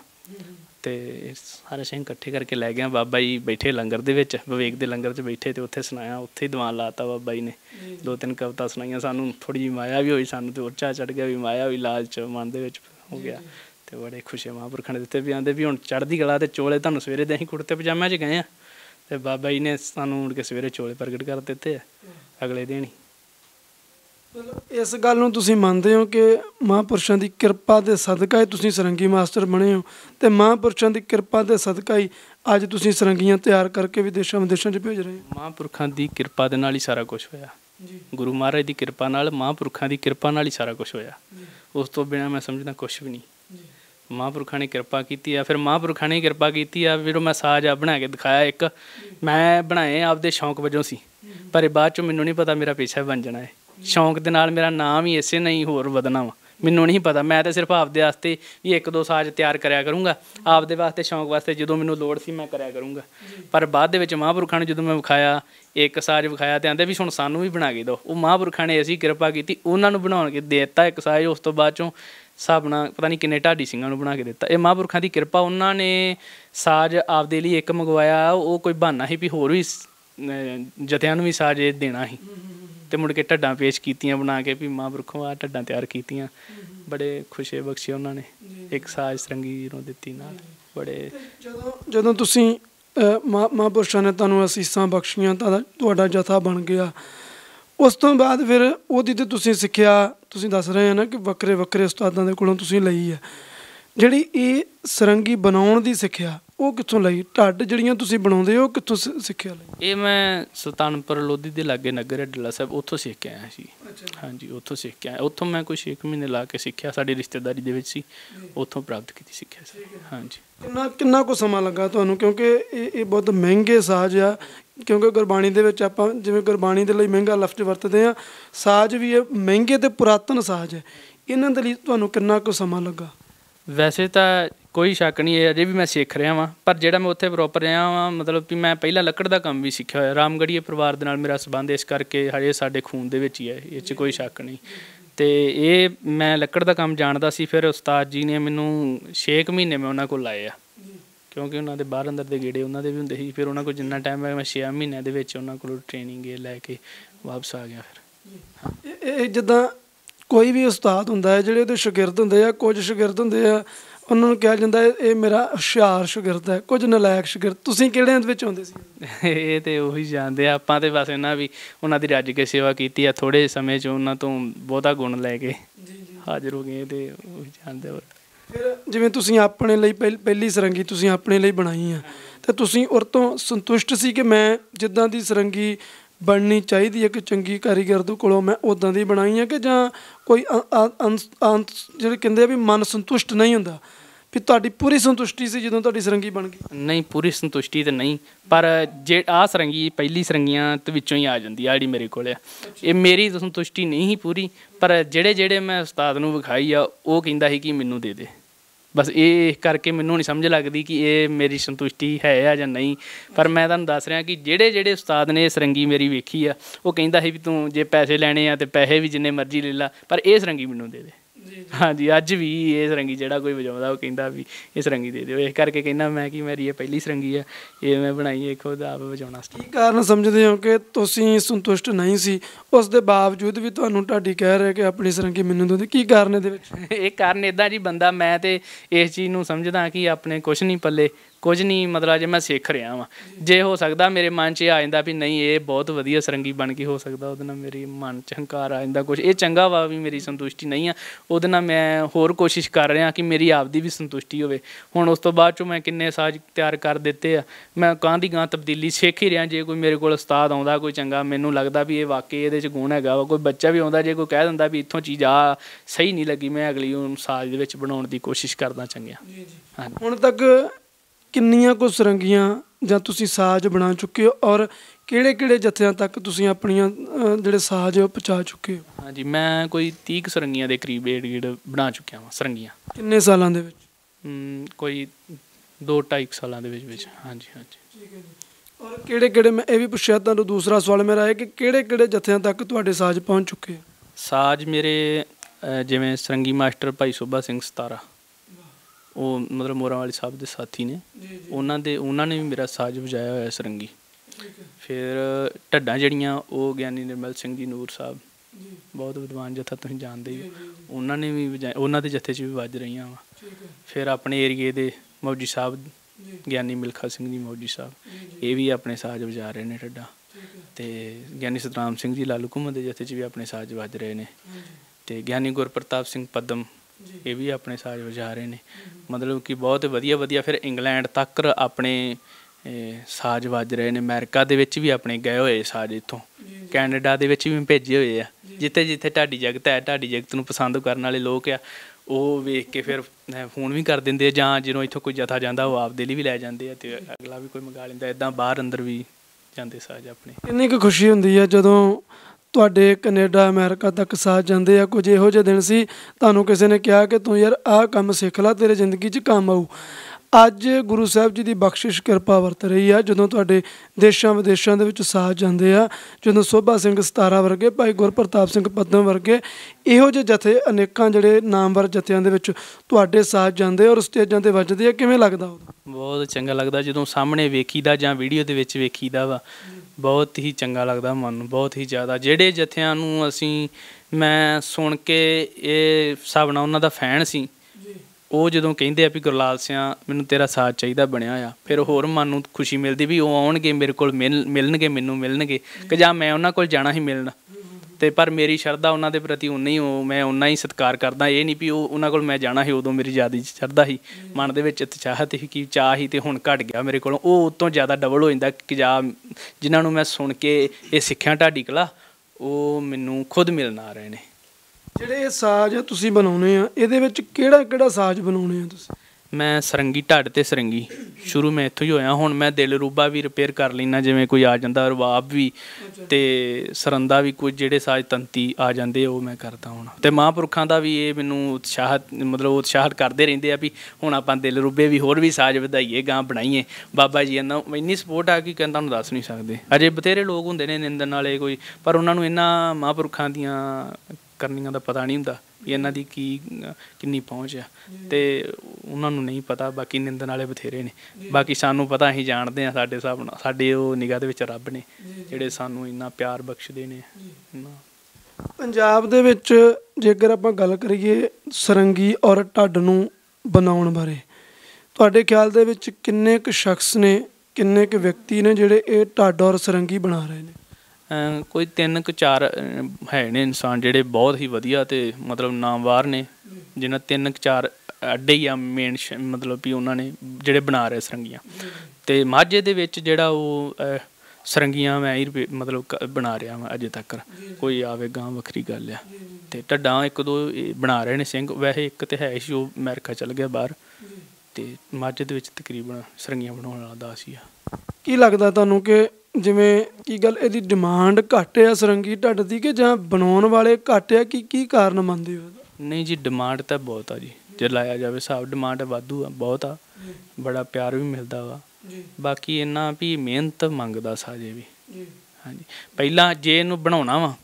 [SPEAKER 2] ਤੇ ਸਾਰੇ ਸਿੰਘ ਇਕੱਠੇ ਕਰਕੇ ਲੈ ਗਿਆ ਬਾਬਾ ਜੀ ਬੈਠੇ ਲੰਗਰ ਦੇ ਵਿੱਚ ਵਿਵੇਕ ਦੇ ਲੰਗਰ 'ਚ ਬੈਠੇ ਤੇ ਉੱਥੇ ਸੁਣਾਇਆ ਉੱਥੇ ਹੀ ਦੀਵਾਨ ਲਾਤਾ ਬਾਬਾ ਜੀ ਨੇ ਦੋ ਤਿੰਨ ਕਵਿਤਾ ਸੁਣਾਈਆਂ ਸਾਨੂੰ ਥੋੜੀ ਜਿਹੀ ਮਾਇਆ ਵੀ ਹੋਈ ਸਾਨੂੰ ਤੇ ਉਰਚਾ ਚੜ ਗਿਆ ਵੀ ਮਾਇਆ ਵੀ ਲਾਲਚ ਮਨ ਦੇ ਵਿੱਚ ਹੋ ਗਿਆ ਤੇ ਬੜੇ ਖੁਸ਼ੇ ਮਹਾਂਪੁਰਖਾਂ ਦੇ ਦਿੱਤੇ ਵੀ ਆਂਦੇ ਵੀ ਹੁਣ ਚੜ੍ਹਦੀ ਕਲਾ ਤੇ ਚੋਲੇ ਤੁਹਾਨੂੰ ਸਵੇਰੇ ਦੇ ਕੁੜਤੇ ਪਜਾਮਾ 'ਚ ਗਏ ਆ ਤੇ ਬਾਬਾ ਜੀ ਨੇ ਸਾਨੂੰ ਉੜ ਕੇ ਸਵੇਰੇ ਚੋਲੇ ਪ੍ਰਗਟ ਕਰ ਦਿੱਤੇ ਅਗਲੇ ਦਿਨ ਹੀ
[SPEAKER 1] ਇਸ ਗੱਲ ਨੂੰ ਤੁਸੀਂ ਮੰਨਦੇ ਹੋ ਕਿ ਮਹਾਂਪੁਰਸ਼ਾਂ ਦੀ ਕਿਰਪਾ ਦੇ ਸਦਕਾ ਹੀ ਤੁਸੀਂ ਸਰੰਗੀ ਮਾਸਟਰ ਬਣੇ ਹੋ ਤੇ ਮਹਾਂਪੁਰਸ਼ਾਂ ਦੀ ਕਿਰਪਾ ਦੇ ਸਦਕਾ ਹੀ ਅੱਜ ਤੁਸੀਂ ਸਰੰਗੀਆਂ ਤਿਆਰ ਕਰਕੇ ਵਿਦੇਸ਼ਾਂ ਵਿਦੇਸ਼ਾਂ 'ਚ ਭੇਜ ਰਹੇ ਹੋ
[SPEAKER 2] ਮਹਾਂਪੁਰਖਾਂ ਦੀ ਕਿਰਪਾ ਦੇ ਨਾਲ ਹੀ ਸਾਰਾ ਕੁਝ ਹੋਇਆ ਜੀ ਗੁਰੂ ਮਹਾਰਾਜ ਦੀ ਕਿਰਪਾ ਨਾਲ ਮਹਾਂਪੁਰਖਾਂ ਦੀ ਕਿਰਪਾ ਨਾਲ ਹੀ ਸਾਰਾ ਕੁਝ ਹੋਇਆ ਉਸ ਤੋਂ ਬਿਨਾ ਮੈਂ ਸਮਝਦਾ ਕੁਝ ਵੀ ਨਹੀਂ ਮਹਾਂਪੁਰਖਾਂ ਨੇ ਕਿਰਪਾ ਕੀਤੀ ਆ ਫਿਰ ਮਹਾਂਪੁਰਖਾਂ ਨੇ ਕਿਰਪਾ ਕੀਤੀ ਆ ਵੀਰੋ ਮੈਂ ਸਾਜ ਆ ਬਣਾ ਕੇ ਦਿਖਾਇਆ ਇੱਕ ਮੈਂ ਬਣਾਏ ਆਪਦੇ ਸ਼ੌਂਕ ਵਜੋਂ ਸੀ ਪਰ ਬਾਅਦ ਚ ਮੈਨੂੰ ਨਹੀਂ ਪਤਾ ਮੇਰਾ ਪੇਸ਼ਾ ਬਣ ਜਾਣਾ ਹੈ ਸ਼ੌਂਕ ਦੇ ਨਾਲ ਮੇਰਾ ਨਾਮ ਹੀ ਇਸੇ ਨਹੀਂ ਹੋਰ ਵਧਣਾ ਵਾ ਮੈਨੂੰ ਨਹੀਂ ਪਤਾ ਮੈਂ ਤਾਂ ਸਿਰਫ ਆਪਦੇ ਵਾਸਤੇ ਵੀ ਇੱਕ ਦੋ ਸਾਜ਼ ਤਿਆਰ ਕਰਿਆ ਕਰੂੰਗਾ ਆਪਦੇ ਵਾਸਤੇ ਸ਼ੌਂਕ ਵਾਸਤੇ ਜਦੋਂ ਮੈਨੂੰ ਲੋੜ ਸੀ ਮੈਂ ਕਰਿਆ ਕਰੂੰਗਾ ਪਰ ਬਾਅਦ ਦੇ ਵਿੱਚ ਮਹਾਪੁਰਖਾਂ ਨੇ ਜਦੋਂ ਮੈਂ ਵਿਖਾਇਆ ਇੱਕ ਸਾਜ਼ ਵਿਖਾਇਆ ਤੇ ਆਂਦੇ ਵੀ ਹੁਣ ਸਾਨੂੰ ਵੀ ਬਣਾ ਕੇ ਦਿਓ ਉਹ ਮਹਾਪੁਰਖਾਂ ਨੇ ਐਸੀ ਕਿਰਪਾ ਕੀਤੀ ਉਹਨਾਂ ਨੂੰ ਬਣਾਉਣ ਕੇ ਦੇ ਦਿੱਤਾ ਇੱਕ ਸਾਜ਼ ਉਸ ਤੋਂ ਬਾਅਦ ਚੋਂ ਸਾਬਣਾ ਪਤਾ ਨਹੀਂ ਕਿੰਨੇ ਢਾਡੀ ਸਿੰਘਾਂ ਨੂੰ ਬਣਾ ਕੇ ਦਿੱਤਾ ਇਹ ਮਹਾਪੁਰਖਾਂ ਦੀ ਕਿਰਪਾ ਉਹਨਾਂ ਨੇ ਸਾਜ਼ ਆਪਦੇ ਲਈ ਇੱਕ ਮੰਗਵਾਇਆ ਉਹ ਕੋਈ ਬਹਾਨਾ ਸੀ ਵੀ ਹੋਰ ਵੀ ਜਥਿਆਂ ਨੂੰ ਵੀ ਸਾਜ਼ ਦੇਣਾ ਸੀ ਤੇ ਮੁੜ ਕੇ ਢੱਡਾਂ ਪੇਸ਼ ਕੀਤੀਆਂ ਬਣਾ ਕੇ ਵੀ ਮਾਂ ਬਰਖੋਂ ਆ ਢੱਡਾਂ ਤਿਆਰ ਕੀਤੀਆਂ ਬੜੇ ਖੁਸ਼ੇ ਬਖਸ਼ੇ ਉਹਨਾਂ ਨੇ ਇੱਕ ਸਾਜ ਸਰੰਗੀ ਨੂੰ ਦਿੱਤੀ ਨਾਲ ਬੜੇ
[SPEAKER 1] ਜਦੋਂ ਜਦੋਂ ਤੁਸੀਂ ਬਰਖੋਂ ਨੇ ਤੁਹਾਨੂੰ ਅਸੀਸਾਂ ਬਖਸ਼ੀਆਂ ਤੁਹਾਡਾ ਜਥਾ ਬਣ ਗਿਆ ਉਸ ਤੋਂ ਬਾਅਦ ਫਿਰ ਉਹਦੀ ਤੇ ਤੁਸੀਂ ਸਿੱਖਿਆ ਤੁਸੀਂ ਦੱਸ ਰਹੇ ਹੋ ਨਾ ਕਿ ਵੱਖਰੇ ਵੱਖਰੇ ਉਸਤਾਦਾਂ ਦੇ ਕੋਲੋਂ ਤੁਸੀਂ ਲਈ ਹੈ ਜਿਹੜੀ ਇਹ ਸਰੰਗੀ ਬਣਾਉਣ ਦੀ ਸਿੱਖਿਆ ਉਹ ਕਿੱਥੋਂ ਲਈ ਢੱਡ ਜਿਹੜੀਆਂ ਤੁਸੀਂ ਬਣਾਉਂਦੇ ਹੋ ਕਿੱਥੋਂ ਸਿੱਖਿਆ
[SPEAKER 2] ਲਈ ਇਹ ਮੈਂ ਸੁਲਤਾਨਪੁਰ ਲੋਧੀ ਦੇ ਲਾਗੇ ਨਗਰ ਡੱਲਾ ਸਾਹਿਬ ਉੱਥੋਂ ਸਿੱਖ ਕੇ ਆਇਆ ਸੀ ਹਾਂਜੀ ਉੱਥੋਂ ਸਿੱਖ ਕੇ ਆਇਆ ਉੱਥੋਂ ਮੈਂ ਕੁਝ 1 ਮਹੀਨੇ ਲਾ ਕੇ ਸਿੱਖਿਆ ਸਾਡੀ ਰਿਸ਼ਤੇਦਾਰੀ ਦੇ ਵਿੱਚ ਸੀ ਉੱਥੋਂ ਪ੍ਰਾਪਤ ਕੀਤੀ ਸਿੱਖਿਆ ਸੀ ਹਾਂਜੀ
[SPEAKER 1] ਕਿੰਨਾ ਕਿੰਨਾ ਕੁ ਸਮਾਂ ਲੱਗਾ ਤੁਹਾਨੂੰ ਕਿਉਂਕਿ ਇਹ ਇਹ ਬਹੁਤ ਮਹਿੰਗੇ ਸਾਜ਼ ਆ ਕਿਉਂਕਿ ਗੁਰਬਾਣੀ ਦੇ ਵਿੱਚ ਆਪਾਂ ਜਿਵੇਂ ਗੁਰਬਾਣੀ ਦੇ ਲਈ ਮਹਿੰਗਾ ਲਫ਼ਜ਼ ਵਰਤਦੇ ਆ ਸਾਜ਼ ਵੀ ਇਹ ਮਹਿੰਗੇ ਤੇ ਪੁਰਾਤਨ ਸਾਜ਼ ਹੈ ਇਹਨਾਂ ਦੇ ਲਈ ਤੁਹਾਨੂੰ ਕਿੰਨਾ ਕੁ ਸਮਾਂ ਲੱਗਾ
[SPEAKER 2] ਵੈਸੇ ਤਾਂ ਕੋਈ ਸ਼ੱਕ ਨਹੀਂ ਇਹ ਅਜੇ ਵੀ ਮੈਂ ਸਿੱਖ ਰਿਹਾ ਵਾਂ ਪਰ ਜਿਹੜਾ ਮੈਂ ਉੱਥੇ ਪ੍ਰੋਪਰ ਰਿਹਾ ਵਾਂ ਮਤਲਬ ਕਿ ਮੈਂ ਪਹਿਲਾਂ ਲੱਕੜ ਦਾ ਕੰਮ ਵੀ ਸਿੱਖਿਆ ਹੋਇਆ ਰਾਮਗੜੀਏ ਪਰਿਵਾਰ ਦੇ ਨਾਲ ਮੇਰਾ ਸਬੰਧ ਇਸ ਕਰਕੇ ਹਜੇ ਸਾਡੇ ਖੂਨ ਦੇ ਵਿੱਚ ਹੀ ਹੈ ਇਹ 'ਚ ਕੋਈ ਸ਼ੱਕ ਨਹੀਂ ਤੇ ਇਹ ਮੈਂ ਲੱਕੜ ਦਾ ਕੰਮ ਜਾਣਦਾ ਸੀ ਫਿਰ ਉਸਤਾਦ ਜੀ ਨੇ ਮੈਨੂੰ 6 ਮਹੀਨੇ ਮੈਂ ਉਹਨਾਂ ਕੋਲ ਲਾਇਆ ਕਿਉਂਕਿ ਉਹਨਾਂ ਦੇ ਬਾਹਰ ਅੰਦਰ ਦੇ ਗੇੜੇ ਉਹਨਾਂ ਦੇ ਵੀ ਹੁੰਦੇ ਸੀ ਫਿਰ ਉਹਨਾਂ ਕੋਲ ਜਿੰਨਾ ਟਾਈਮ ਹੈ ਮੈਂ 6 ਮਹੀਨਿਆਂ ਦੇ ਵਿੱਚ ਉਹਨਾਂ ਕੋਲ ਟ੍ਰੇਨਿੰਗ ਲੈ ਕੇ ਵਾਪਸ ਆ ਗਿਆ ਫਿਰ
[SPEAKER 1] ਇਹ ਜਦਾਂ ਕੋਈ ਵੀ ਉਸਤਾਦ ਹੁੰਦਾ ਹੈ ਜਿਹੜੇ ਉਹਦੇ ਸ਼ਾਗਿਰਦ ਹੁੰਦੇ ਆ ਕੁਝ ਸ਼ਾਗਿਰਦ ਹੁੰਦੇ ਆ ਉਹਨਾਂ ਨੂੰ ਕਿਹਾ ਜਾਂਦਾ ਇਹ ਮੇਰਾ ਹੁਸ਼ਿਆਰ ਸ਼ਗਿਰਦ ਹੈ ਕੁਝ ਨਲਾਇਕ ਸ਼ਗਿਰਦ ਤੁਸੀਂ ਕਿਹੜੇ ਵਿੱਚ ਆਉਂਦੇ ਸੀ
[SPEAKER 2] ਇਹ ਤੇ ਉਹੀ ਜਾਣਦੇ ਆ ਆਪਾਂ ਤੇ ਬਸ ਇਹਨਾਂ ਵੀ ਉਹਨਾਂ ਦੀ ਰੱਜ ਕੇ ਸੇਵਾ ਕੀਤੀ ਆ ਥੋੜੇ ਸਮੇਂ 'ਚ ਉਹਨਾਂ ਤੋਂ ਬਹੁਤਾ ਗੁਣ ਲੈ ਕੇ ਹਾਜ਼ਰ ਹੋ ਗਏ ਤੇ ਉਹੀ ਜਾਣਦੇ ਹੋ
[SPEAKER 1] ਫਿਰ ਜਿਵੇਂ ਤੁਸੀਂ ਆਪਣੇ ਲਈ ਪਹਿਲੀ ਸਰੰਗੀ ਤੁਸੀਂ ਆਪਣੇ ਲਈ ਬਣਾਈ ਆ ਤੇ ਤੁਸੀਂ ਉਰ ਤੋਂ ਸੰਤੁਸ਼ਟ ਸੀ ਕਿ ਮੈਂ ਜਿੱਦਾਂ ਦੀ ਸਰੰਗੀ ਬਣਨੀ ਚਾਹੀਦੀ ਹੈ ਕਿ ਚੰਗੀ ਕਾਰੀਗਰ ਤੋਂ ਕੋਲੋਂ ਮੈਂ ਉਦਾਂ ਦੀ ਬਣਾਈ ਹੈ ਕਿ ਜਾਂ ਕੋਈ ਅੰਤ ਜਿਹੜੇ ਕਹਿੰਦੇ ਆ ਵੀ ਮਨ ਸੰਤੁਸ਼ਟ ਨਹੀਂ ਹੁੰਦਾ ਵੀ ਤੁਹਾਡੀ ਪੂਰੀ ਸੰਤੁਸ਼ਟੀ ਸੀ ਜਦੋਂ ਤੁਹਾਡੀ ਸਰੰਗੀ ਬਣ ਗਈ
[SPEAKER 2] ਨਹੀਂ ਪੂਰੀ ਸੰਤੁਸ਼ਟੀ ਤਾਂ ਨਹੀਂ ਪਰ ਜੇ ਆ ਸਰੰਗੀ ਪਹਿਲੀ ਸਰੰਗੀਆਂ ਤੇ ਵਿੱਚੋਂ ਹੀ ਆ ਜਾਂਦੀ ਆ ਜਿਹੜੀ ਮੇਰੇ ਕੋਲ ਆ ਇਹ ਮੇਰੀ ਸੰਤੁਸ਼ਟੀ ਨਹੀਂ ਹੀ ਪੂਰੀ ਪਰ ਜਿਹੜੇ ਜਿਹੜੇ ਮੈਂ ਉਸਤਾਦ ਨੂੰ ਵਿਖਾਈ ਆ ਉਹ ਕਹਿੰਦਾ ਸੀ ਕਿ ਮੈਨੂੰ ਦੇ ਦੇ ਬਸ ਇਹ ਕਰਕੇ ਮੈਨੂੰ ਨਹੀਂ ਸਮਝ ਲੱਗਦੀ ਕਿ ਇਹ ਮੇਰੀ ਸੰਤੁਸ਼ਟੀ ਹੈ ਆ ਜਾਂ ਨਹੀਂ ਪਰ ਮੈਂ ਤੁਹਾਨੂੰ ਦੱਸ ਰਿਹਾ ਕਿ ਜਿਹੜੇ ਜਿਹੜੇ ਉਸਤਾਦ ਨੇ ਇਹ ਸਰੰਗੀ ਮੇਰੀ ਵੇਖੀ ਆ ਉਹ ਕਹਿੰਦਾ ਸੀ ਵੀ ਤੂੰ ਜੇ ਪੈਸੇ ਲੈਣੇ ਆ ਤੇ ਪੈਸੇ ਵੀ ਜਿੰਨੇ ਮਰਜ਼ੀ ਲੈ ਲੈ ਪਰ ਇਹ ਸਰੰਗੀ ਮੈਨੂੰ ਦੇ ਦੇ ਹਾਂਜੀ ਅੱਜ ਵੀ ਇਹ ਸਰੰਗੀ ਜਿਹੜਾ ਕੋਈ ਵਜਾਉਂਦਾ ਉਹ ਕਹਿੰਦਾ ਵੀ ਇਹ ਸਰੰਗੀ ਦੇ ਦਿਓ ਇਸ ਕਰਕੇ ਕਹਿੰਦਾ ਮੈਂ ਕਿ ਮੇਰੀ ਇਹ ਪਹਿਲੀ ਸਰੰਗੀ ਆ ਇਹ ਮੈਂ ਬਣਾਈ ਇਹ ਖੁਦ ਆਪ ਵਜਾਉਣਾ ਸੀ ਕੀ
[SPEAKER 1] ਕਾਰਨ ਸਮਝਦੇ ਹੋ ਕਿ ਤੁਸੀਂ ਸੰਤੁਸ਼ਟ ਨਹੀਂ ਸੀ ਉਸ ਦੇ ਬਾਵਜੂਦ ਵੀ ਤੁਹਾਨੂੰ ਢਾਡੀ ਕਹਿ ਰਿਹਾ ਕਿ ਆਪਣੀ ਸਰੰਗੀ ਮੈਨੂੰ ਦੋ ਕੀ ਕਾਰਨ ਇਹਦੇ ਵਿੱਚ
[SPEAKER 2] ਇਹ ਕਾਰਨ ਇਦਾਂ ਜੀ ਬੰਦਾ ਮੈਂ ਤੇ ਇਸ ਚੀਜ਼ ਨੂੰ ਸਮਝਦਾ ਕਿ ਆਪਣੇ ਕੁਝ ਨਹੀਂ ਪੱਲੇ ਕੁਝ ਨਹੀਂ ਮਤਲਬ ਜੇ ਮੈਂ ਸਿੱਖ ਰਿਹਾ ਵਾਂ ਜੇ ਹੋ ਸਕਦਾ ਮੇਰੇ ਮਨ 'ਚ ਆ ਜਾਂਦਾ ਵੀ ਨਹੀਂ ਇਹ ਬਹੁਤ ਵਧੀਆ ਸਰੰਗੀ ਬਣ ਕੇ ਹੋ ਸਕਦਾ ਉਹਦੇ ਨਾਲ ਮੇਰੀ ਮਨ 'ਚ ਹੰਕਾਰ ਆ ਜਾਂਦਾ ਕੁਝ ਇਹ ਚੰਗਾ ਵਾ ਵੀ ਮੇਰੀ ਸੰਤੁਸ਼ਟੀ ਨਹੀਂ ਆ ਉਹਦੇ ਨਾਲ ਮੈਂ ਹੋਰ ਕੋਸ਼ਿਸ਼ ਕਰ ਰਿਹਾ ਕਿ ਮੇਰੀ ਆਪਦੀ ਵੀ ਸੰਤੁਸ਼ਟੀ ਹੋਵੇ ਹੁਣ ਉਸ ਤੋਂ ਬਾਅਦ ਚੋਂ ਮੈਂ ਕਿੰਨੇ ਸਾਜ਼ ਤਿਆਰ ਕਰ ਦਿੱਤੇ ਆ ਮੈਂ ਕਾਂ ਦੀ ਗਾਂ ਤਬਦੀਲੀ ਸਿੱਖ ਹੀ ਰਿਹਾ ਜੇ ਕੋਈ ਮੇਰੇ ਕੋਲ ਉਸਤਾਦ ਆਉਂਦਾ ਕੋਈ ਚੰਗਾ ਮੈਨੂੰ ਲੱਗਦਾ ਵੀ ਇਹ ਵਾਕਈ ਇਹਦੇ 'ਚ ਗੁਣ ਹੈਗਾ ਵਾ ਕੋਈ ਬੱਚਾ ਵੀ ਆਉਂਦਾ ਜੇ ਕੋਈ ਕਹਿ ਦਿੰਦਾ ਵੀ ਇੱਥੋਂ ਚੀਜ਼ ਆ ਸਹੀ ਨਹੀਂ ਲੱਗੀ ਮੈਂ ਅਗਲੀ ਹੁਣ ਸਾਜ਼ ਦੇ ਵਿੱਚ ਬਣਾਉਣ ਦੀ ਕੋਸ਼ਿਸ਼ ਕਰਦਾ ਚੰਗਿਆ ਜੀ
[SPEAKER 1] ਜੀ ਹੁਣ ਤੱਕ ਕਿੰਨੀਆਂ ਕੁ ਸਰੰਗੀਆਂ ਜਾਂ ਤੁਸੀਂ ਸਾਜ਼ ਬਣਾ ਚੁੱਕੇ ਹੋ ਔਰ ਕਿਹੜੇ ਕਿਹੜੇ ਜਥਿਆਂ ਤੱਕ ਤੁਸੀਂ ਆਪਣੀਆਂ ਜਿਹੜੇ ਸਾਜ਼ ਪਹੁੰਚਾ ਚੁੱਕੇ
[SPEAKER 2] ਹੋ ਹਾਂਜੀ ਮੈਂ ਕੋਈ 30 ਕੁ ਸਰੰਗੀਆਂ ਦੇ ਕਰੀਬ ਏਡ ਗੇੜ ਬਣਾ ਚੁੱਕਿਆ ਹਾਂ ਸਰੰਗੀਆਂ
[SPEAKER 1] ਕਿੰਨੇ ਸਾਲਾਂ ਦੇ
[SPEAKER 2] ਵਿੱਚ ਕੋਈ 2 2.5 ਸਾਲਾਂ ਦੇ ਵਿੱਚ ਵਿੱਚ ਹਾਂਜੀ ਹਾਂਜੀ ਠੀਕ ਹੈ
[SPEAKER 1] ਜੀ ਔਰ ਕਿਹੜੇ ਕਿਹੜੇ ਮੈਂ ਇਹ ਵੀ ਪੁੱਛਿਆ ਤੁਹਾਨੂੰ ਦੂਸਰਾ ਸਵਾਲ ਮੇਰਾ ਹੈ ਕਿ ਕਿਹੜੇ ਕਿਹੜੇ ਜਥਿਆਂ ਤੱਕ ਤੁਹਾਡੇ ਸਾਜ਼ ਪਹੁੰਚ ਚੁੱਕੇ ਆ
[SPEAKER 2] ਸਾਜ਼ ਮੇਰੇ ਜਿਵੇਂ ਸਰੰਗੀ ਮਾਸਟਰ ਭਾਈ ਸੁਭਾ ਸਿੰਘ 17 ਉਹ ਮਤਲਬ ਮੋਰਾ ਵਾਲੀ ਸਾਹਿਬ ਦੇ ਸਾਥੀ ਨੇ ਉਹਨਾਂ ਦੇ ਉਹਨਾਂ ਨੇ ਵੀ ਮੇਰਾ ਸਾਜ਼ ਵਜਾਇਆ ਹੋਇਆ ਸਰੰਗੀ ਫਿਰ ਢੱਡਾਂ ਜਿਹੜੀਆਂ ਉਹ ਗਿਆਨੀ ਨਿਰਮਲ ਸਿੰਘ ਜੀ ਨੂਰ ਸਾਹਿਬ ਬਹੁਤ ਵਿਦਵਾਨ ਜਥਾ ਤੁਸੀਂ ਜਾਣਦੇ ਹੋ ਉਹਨਾਂ ਨੇ ਵੀ ਉਹਨਾਂ ਦੇ ਜਥੇ 'ਚ ਵੀ ਵੱਜ ਰਹੀਆਂ ਵਾ ਫਿਰ ਆਪਣੇ ਏਰੀਏ ਦੇ ਮੌਜੀ ਸਾਹਿਬ ਗਿਆਨੀ ਮਿਲਖਾ ਸਿੰਘ ਜੀ ਮੌਜੀ ਸਾਹਿਬ ਇਹ ਵੀ ਆਪਣੇ ਸਾਜ਼ ਵਜਾ ਰਹੇ ਨੇ ਢੱਡਾਂ ਤੇ ਗਿਆਨੀ ਸਤਰਾਮ ਸਿੰਘ ਜੀ ਲਾਲੂ ਘੁੰਮਣ ਦੇ ਜਥੇ 'ਚ ਵੀ ਆਪਣੇ ਸਾਜ਼ ਵੱਜ ਰਹੇ ਨੇ ਤੇ ਗਿਆਨੀ ਗੁਰਪ੍ਰਤਾਪ ਸਿੰਘ ਪਦਮ ਇਹ ਵੀ ਆਪਣੇ ਸਾਜ਼ ਵਜਾ ਰਹੇ ਨੇ ਮਤਲਬ ਕਿ ਬਹੁਤ ਵਧੀਆ ਵਧੀਆ ਫਿਰ ਇੰਗਲੈਂਡ ਤੱਕ ਆਪਣੇ ਸਾਜ਼ ਵੱਜ ਰਹੇ ਨੇ ਅਮਰੀਕਾ ਦੇ ਵਿੱਚ ਵੀ ਆਪਣੇ ਗਏ ਹੋਏ ਸਾਜ਼ ਇਥੋਂ ਕੈਨੇਡਾ ਦੇ ਵਿੱਚ ਵੀ ਭੇਜੇ ਹੋਏ ਆ ਜਿੱਥੇ ਜਿੱਥੇ ਢਾਡੀ ਜਗਤ ਹੈ ਢਾਡੀ ਜਗਤ ਨੂੰ ਪਸੰਦ ਕਰਨ ਵਾਲੇ ਲੋਕ ਆ ਉਹ ਵੇਖ ਕੇ ਫਿਰ ਫੋਨ ਵੀ ਕਰ ਦਿੰਦੇ ਆ ਜਾਂ ਜਿਹਨੂੰ ਇਥੋਂ ਕੋਈ ਜਥਾ ਜਾਂਦਾ ਉਹ ਆਪਦੇ ਲਈ ਵੀ ਲੈ ਜਾਂਦੇ ਆ ਤੇ ਅਗਲਾ ਵੀ ਕੋਈ ਮੰਗਾ ਲੈਂਦਾ ਇਦਾਂ ਬਾਹਰ ਅੰਦਰ ਵੀ ਜਾਂਦੇ ਸਾਜ ਆਪਣੇ
[SPEAKER 1] ਕਿੰਨੀ ਕੁ ਖੁਸ਼ੀ ਹੁੰਦੀ ਆ ਜਦੋਂ ਤੁਹਾਡੇ ਕੈਨੇਡਾ ਅਮਰੀਕਾ ਤੱਕ ਸਾਥ ਜਾਂਦੇ ਆ ਕੁਝ ਇਹੋ ਜਿਹੇ ਦਿਨ ਸੀ ਤੁਹਾਨੂੰ ਕਿਸੇ ਨੇ ਕਿਹਾ ਕਿ ਤੂੰ ਯਾਰ ਆਹ ਕੰਮ ਸਿੱਖ ਲੈ ਤੇਰੇ ਜ਼ਿੰਦਗੀ 'ਚ ਕੰਮ ਆਊ ਅੱਜ ਗੁਰੂ ਸਾਹਿਬ ਜੀ ਦੀ ਬਖਸ਼ਿਸ਼ ਕਿਰਪਾ ਵਰਤ ਰਹੀ ਆ ਜਦੋਂ ਤੁਹਾਡੇ ਦੇਸ਼ਾਂ ਵਿਦੇਸ਼ਾਂ ਦੇ ਵਿੱਚ ਸਾਥ ਜਾਂਦੇ ਆ ਜਦੋਂ ਸੋਭਾ ਸਿੰਘ 17 ਵਰਗੇ ਭਾਈ ਗੁਰਪ੍ਰਤਾਪ ਸਿੰਘ ਪੱਦਮ ਵਰਗੇ ਇਹੋ ਜਿਹੇ ਜਥੇ ਅਨੇਕਾਂ ਜਿਹੜੇ ਨਾਮਵਰ ਜਥਿਆਂ ਦੇ ਵਿੱਚ ਤੁਹਾਡੇ ਸਾਥ ਜਾਂਦੇ ਔਰ ਸਟੇਜਾਂ ਤੇ ਵੱਜਦੇ ਆ ਕਿਵੇਂ ਲੱਗਦਾ ਉਹ
[SPEAKER 2] ਬਹੁਤ ਚੰਗਾ ਲੱਗਦਾ ਜਦੋਂ ਸਾਹਮਣੇ ਵੇਖੀਦਾ ਜਾਂ ਵੀਡੀਓ ਦੇ ਵਿੱਚ ਵੇਖੀਦਾ ਵਾ ਬਹੁਤ ਹੀ ਚੰਗਾ ਲੱਗਦਾ ਮਨ ਨੂੰ ਬਹੁਤ ਹੀ ਜ਼ਿਆਦਾ ਜਿਹੜੇ ਜਥਿਆਂ ਨੂੰ ਅਸੀਂ ਮੈਂ ਸੁਣ ਕੇ ਇਹ ਸਾਬਣਾ ਨਾਲ ਉਹਨਾਂ ਦਾ ਫੈਨ ਸੀ ਉਹ ਜਦੋਂ ਕਹਿੰਦੇ ਆ ਵੀ ਗੁਰਲਾਲ ਸਿਆ ਮੈਨੂੰ ਤੇਰਾ ਸਾਥ ਚਾਹੀਦਾ ਬਣਿਆ ਆ ਫਿਰ ਹੋਰ ਮਨ ਨੂੰ ਖੁਸ਼ੀ ਮਿਲਦੀ ਵੀ ਉਹ ਆਉਣਗੇ ਮੇਰੇ ਕੋਲ ਮਿਲਣਗੇ ਮੈਨੂੰ ਮਿਲਣਗੇ ਕਿ ਜਾਂ ਮੈਂ ਉਹਨਾਂ ਕੋਲ ਜਾਣਾ ਹੀ ਮਿਲਣਾ ਤੇ ਪਰ ਮੇਰੀ ਸ਼ਰਧਾ ਉਹਨਾਂ ਦੇ ਪ੍ਰਤੀ ਉਨੀ ਹੀ ਉਹ ਮੈਂ ਉਨਾ ਹੀ ਸਤਿਕਾਰ ਕਰਦਾ ਇਹ ਨਹੀਂ ਵੀ ਉਹ ਉਹਨਾਂ ਕੋਲ ਮੈਂ ਜਾਣਾ ਸੀ ਉਦੋਂ ਮੇਰੀ ਜ਼ਿਆਦਾ ਸ਼ਰਧਾ ਸੀ ਮਨ ਦੇ ਵਿੱਚ ਉਤਸ਼ਾਹਤ ਸੀ ਕਿ ਚਾਹ ਹੀ ਤੇ ਹੁਣ ਘਟ ਗਿਆ ਮੇਰੇ ਕੋਲ ਉਹ ਉਤੋਂ ਜ਼ਿਆਦਾ ਡਬਲ ਹੋ ਜਾਂਦਾ ਕਿ ਜਾ ਜਿਨ੍ਹਾਂ ਨੂੰ ਮੈਂ ਸੁਣ ਕੇ ਇਹ ਸਿੱਖਿਆ ਢਾਡੀ ਕਲਾ ਉਹ ਮੈਨੂੰ ਖੁਦ ਮਿਲਣ ਆ ਰਹੇ ਨੇ
[SPEAKER 1] ਜਿਹੜੇ ਸਾਜ਼ ਤੁਸੀਂ ਬਣਾਉਨੇ ਆ ਇਹਦੇ ਵਿੱਚ ਕਿਹੜਾ ਕਿਹੜਾ ਸਾਜ਼ ਬਣਾਉਨੇ ਆ ਤੁਸੀਂ
[SPEAKER 2] ਮੈਂ ਸਰੰਗੀ ਢੱਡ ਤੇ ਸਰੰਗੀ ਸ਼ੁਰੂ ਮੈਂ ਇੱਥੋਂ ਹੀ ਹੋਇਆ ਹੁਣ ਮੈਂ ਦਿਲ ਰੂਬਾ ਵੀ ਰਿਪੇਅਰ ਕਰ ਲੈਣਾ ਜਿਵੇਂ ਕੋਈ ਆ ਜਾਂਦਾ ਰਵਾਬ ਵੀ ਤੇ ਸਰੰਦਾ ਵੀ ਕੁਝ ਜਿਹੜੇ ਸਾਜ ਤੰਤੀ ਆ ਜਾਂਦੇ ਉਹ ਮੈਂ ਕਰਦਾ ਹੁਣ ਤੇ ਮਹਾਂਪੁਰਖਾਂ ਦਾ ਵੀ ਇਹ ਮੈਨੂੰ ਉਤਸ਼ਾਹਤ ਮਤਲਬ ਉਤਸ਼ਾਹਤ ਕਰਦੇ ਰਹਿੰਦੇ ਆ ਵੀ ਹੁਣ ਆਪਾਂ ਦਿਲ ਰੂਬੇ ਵੀ ਹੋਰ ਵੀ ਸਾਜ ਵਧਾਈਏ ਗਾਂ ਬਣਾਈਏ ਬਾਬਾ ਜੀ ਇਹਨਾਂ ਇੰਨੀ ਸਪੋਰਟ ਆ ਕਿ ਕਹਿੰਦਾ ਤੁਹਾਨੂੰ ਦੱਸ ਨਹੀਂ ਸਕਦੇ ਅਜੇ ਬਥੇਰੇ ਲੋਕ ਹੁੰਦੇ ਨੇ ਨਿੰਦਣ ਵਾਲੇ ਕੋਈ ਪਰ ਉਹਨਾਂ ਨੂੰ ਇਹਨਾਂ ਮਹਾਂਪੁਰਖਾਂ ਦੀਆਂ ਕਰਨੀਆਂ ਦਾ ਪਤਾ ਨਹੀਂ ਹੁੰਦਾ ਵੀ ਇਹਨਾਂ ਦੀ ਕੀ ਕਿੰਨੀ ਪਹੁੰਚ ਆ ਤੇ ਉਹਨਾਂ ਨੂੰ ਨਹੀਂ ਪਤਾ ਬਾਕੀ ਨਿੰਦਣ ਵਾਲੇ ਬਥੇਰੇ ਨੇ ਬਾਕੀ ਸਾਨੂੰ ਪਤਾ ਅਸੀਂ ਜਾਣਦੇ ਆ ਸਾਡੇ ਹਿਸਾਬ ਨਾਲ ਸਾਡੇ ਉਹ ਨਿਗਾਹ ਦੇ ਵਿੱਚ ਰੱਬ ਨੇ ਜਿਹੜੇ ਸਾਨੂੰ ਇੰਨਾ ਪਿਆਰ ਬਖਸ਼ਦੇ ਨੇ
[SPEAKER 1] ਪੰਜਾਬ ਦੇ ਵਿੱਚ ਜੇਕਰ ਆਪਾਂ ਗੱਲ ਕਰੀਏ ਸਰੰਗੀ ਔਰ ਢੱਡ ਨੂੰ ਬਣਾਉਣ ਬਾਰੇ ਤੁਹਾਡੇ ਖਿਆਲ ਦੇ ਵਿੱਚ ਕਿੰਨੇ ਕੁ ਸ਼ਖਸ ਨੇ ਕਿੰਨੇ ਕੁ ਵਿਅਕਤੀ ਨੇ ਜਿਹੜੇ ਇਹ ਢੱਡ ਔਰ ਸਰੰਗੀ ਬਣਾ ਰਹੇ ਨੇ
[SPEAKER 2] ਕੋਈ ਤਿੰਨ ਕੁ ਚਾਰ ਹੈ ਨੇ ਇਨਸਾਨ ਜਿਹੜੇ ਬਹੁਤ ਹੀ ਵਧੀਆ ਤੇ ਮਤਲਬ ਨਾਮਵਾਰ ਨੇ ਜਿਨ੍ਹਾਂ ਤਿੰਨ ਕੁ ਚਾਰ ਅੱਡੇ ਹੀ ਆ ਮੇਨ ਮਤਲਬ ਵੀ ਉਹਨਾਂ ਨੇ ਜਿਹੜੇ ਬਣਾ ਰਹੇ ਸਰੰਗੀਆਂ ਤੇ ਮਾਝੇ ਦੇ ਵਿੱਚ ਜਿਹੜਾ ਉਹ ਸਰੰਗੀਆਂ ਮੈਂ ਹੀ ਮਤਲਬ ਬਣਾ ਰਿਹਾ ਹਾਂ ਅਜੇ ਤੱਕ ਕੋਈ ਆਵੇ ਗਾਂ ਵੱਖਰੀ ਗੱਲ ਆ ਤੇ ਟੱਡਾਂ ਇੱਕ ਦੋ ਬਣਾ ਰਹੇ ਨੇ ਸਿੰਘ ਵੈਸੇ ਇੱਕ ਤੇ ਹੈ ਸੀ ਉਹ ਅਮਰੀਕਾ ਚਲ ਗਿਆ ਬਾਹਰ ਤੇ ਮਾਝੇ ਦੇ ਵਿੱਚ ਤਕਰੀਬਨ ਸਰੰਗੀਆਂ ਬਣਾਉਣ ਵਾਲਾ ਦਾਸੀ ਆ
[SPEAKER 1] ਕੀ ਲੱਗਦਾ ਤੁਹਾਨੂੰ ਕਿ ਜਿਵੇਂ ਕੀ ਗੱਲ ਇਹਦੀ ਡਿਮਾਂਡ ਘਟ ਆ ਸਰੰਗੀ ਢੱਡ ਦੀ ਕਿ ਜਾਂ ਬਣਾਉਣ ਵਾਲੇ ਘਟ ਆ ਕੀ ਕੀ ਕਾਰਨ ਮੰਨਦੇ ਹੋ
[SPEAKER 2] ਨਹੀਂ ਜੀ ਡਿਮਾਂਡ ਤਾਂ ਬਹੁਤ ਆ ਜੀ ਜੇ ਲਾਇਆ ਜਾਵੇ ਸਾਬ ਡਿਮਾਂਡ ਵਾਧੂ ਆ ਬਹੁਤ ਆ ਬੜਾ ਪਿਆਰ ਵੀ ਮਿਲਦਾ ਵਾ ਜੀ ਬਾਕੀ ਇਹਨਾਂ ਵੀ ਮਿਹਨਤ ਮੰਗਦਾ ਸਾਜੇ ਵੀ ਜੀ ਹਾਂਜੀ ਪਹਿਲਾਂ ਜੇ ਇਹਨੂੰ ਬਣਾਉਣਾ ਵਾ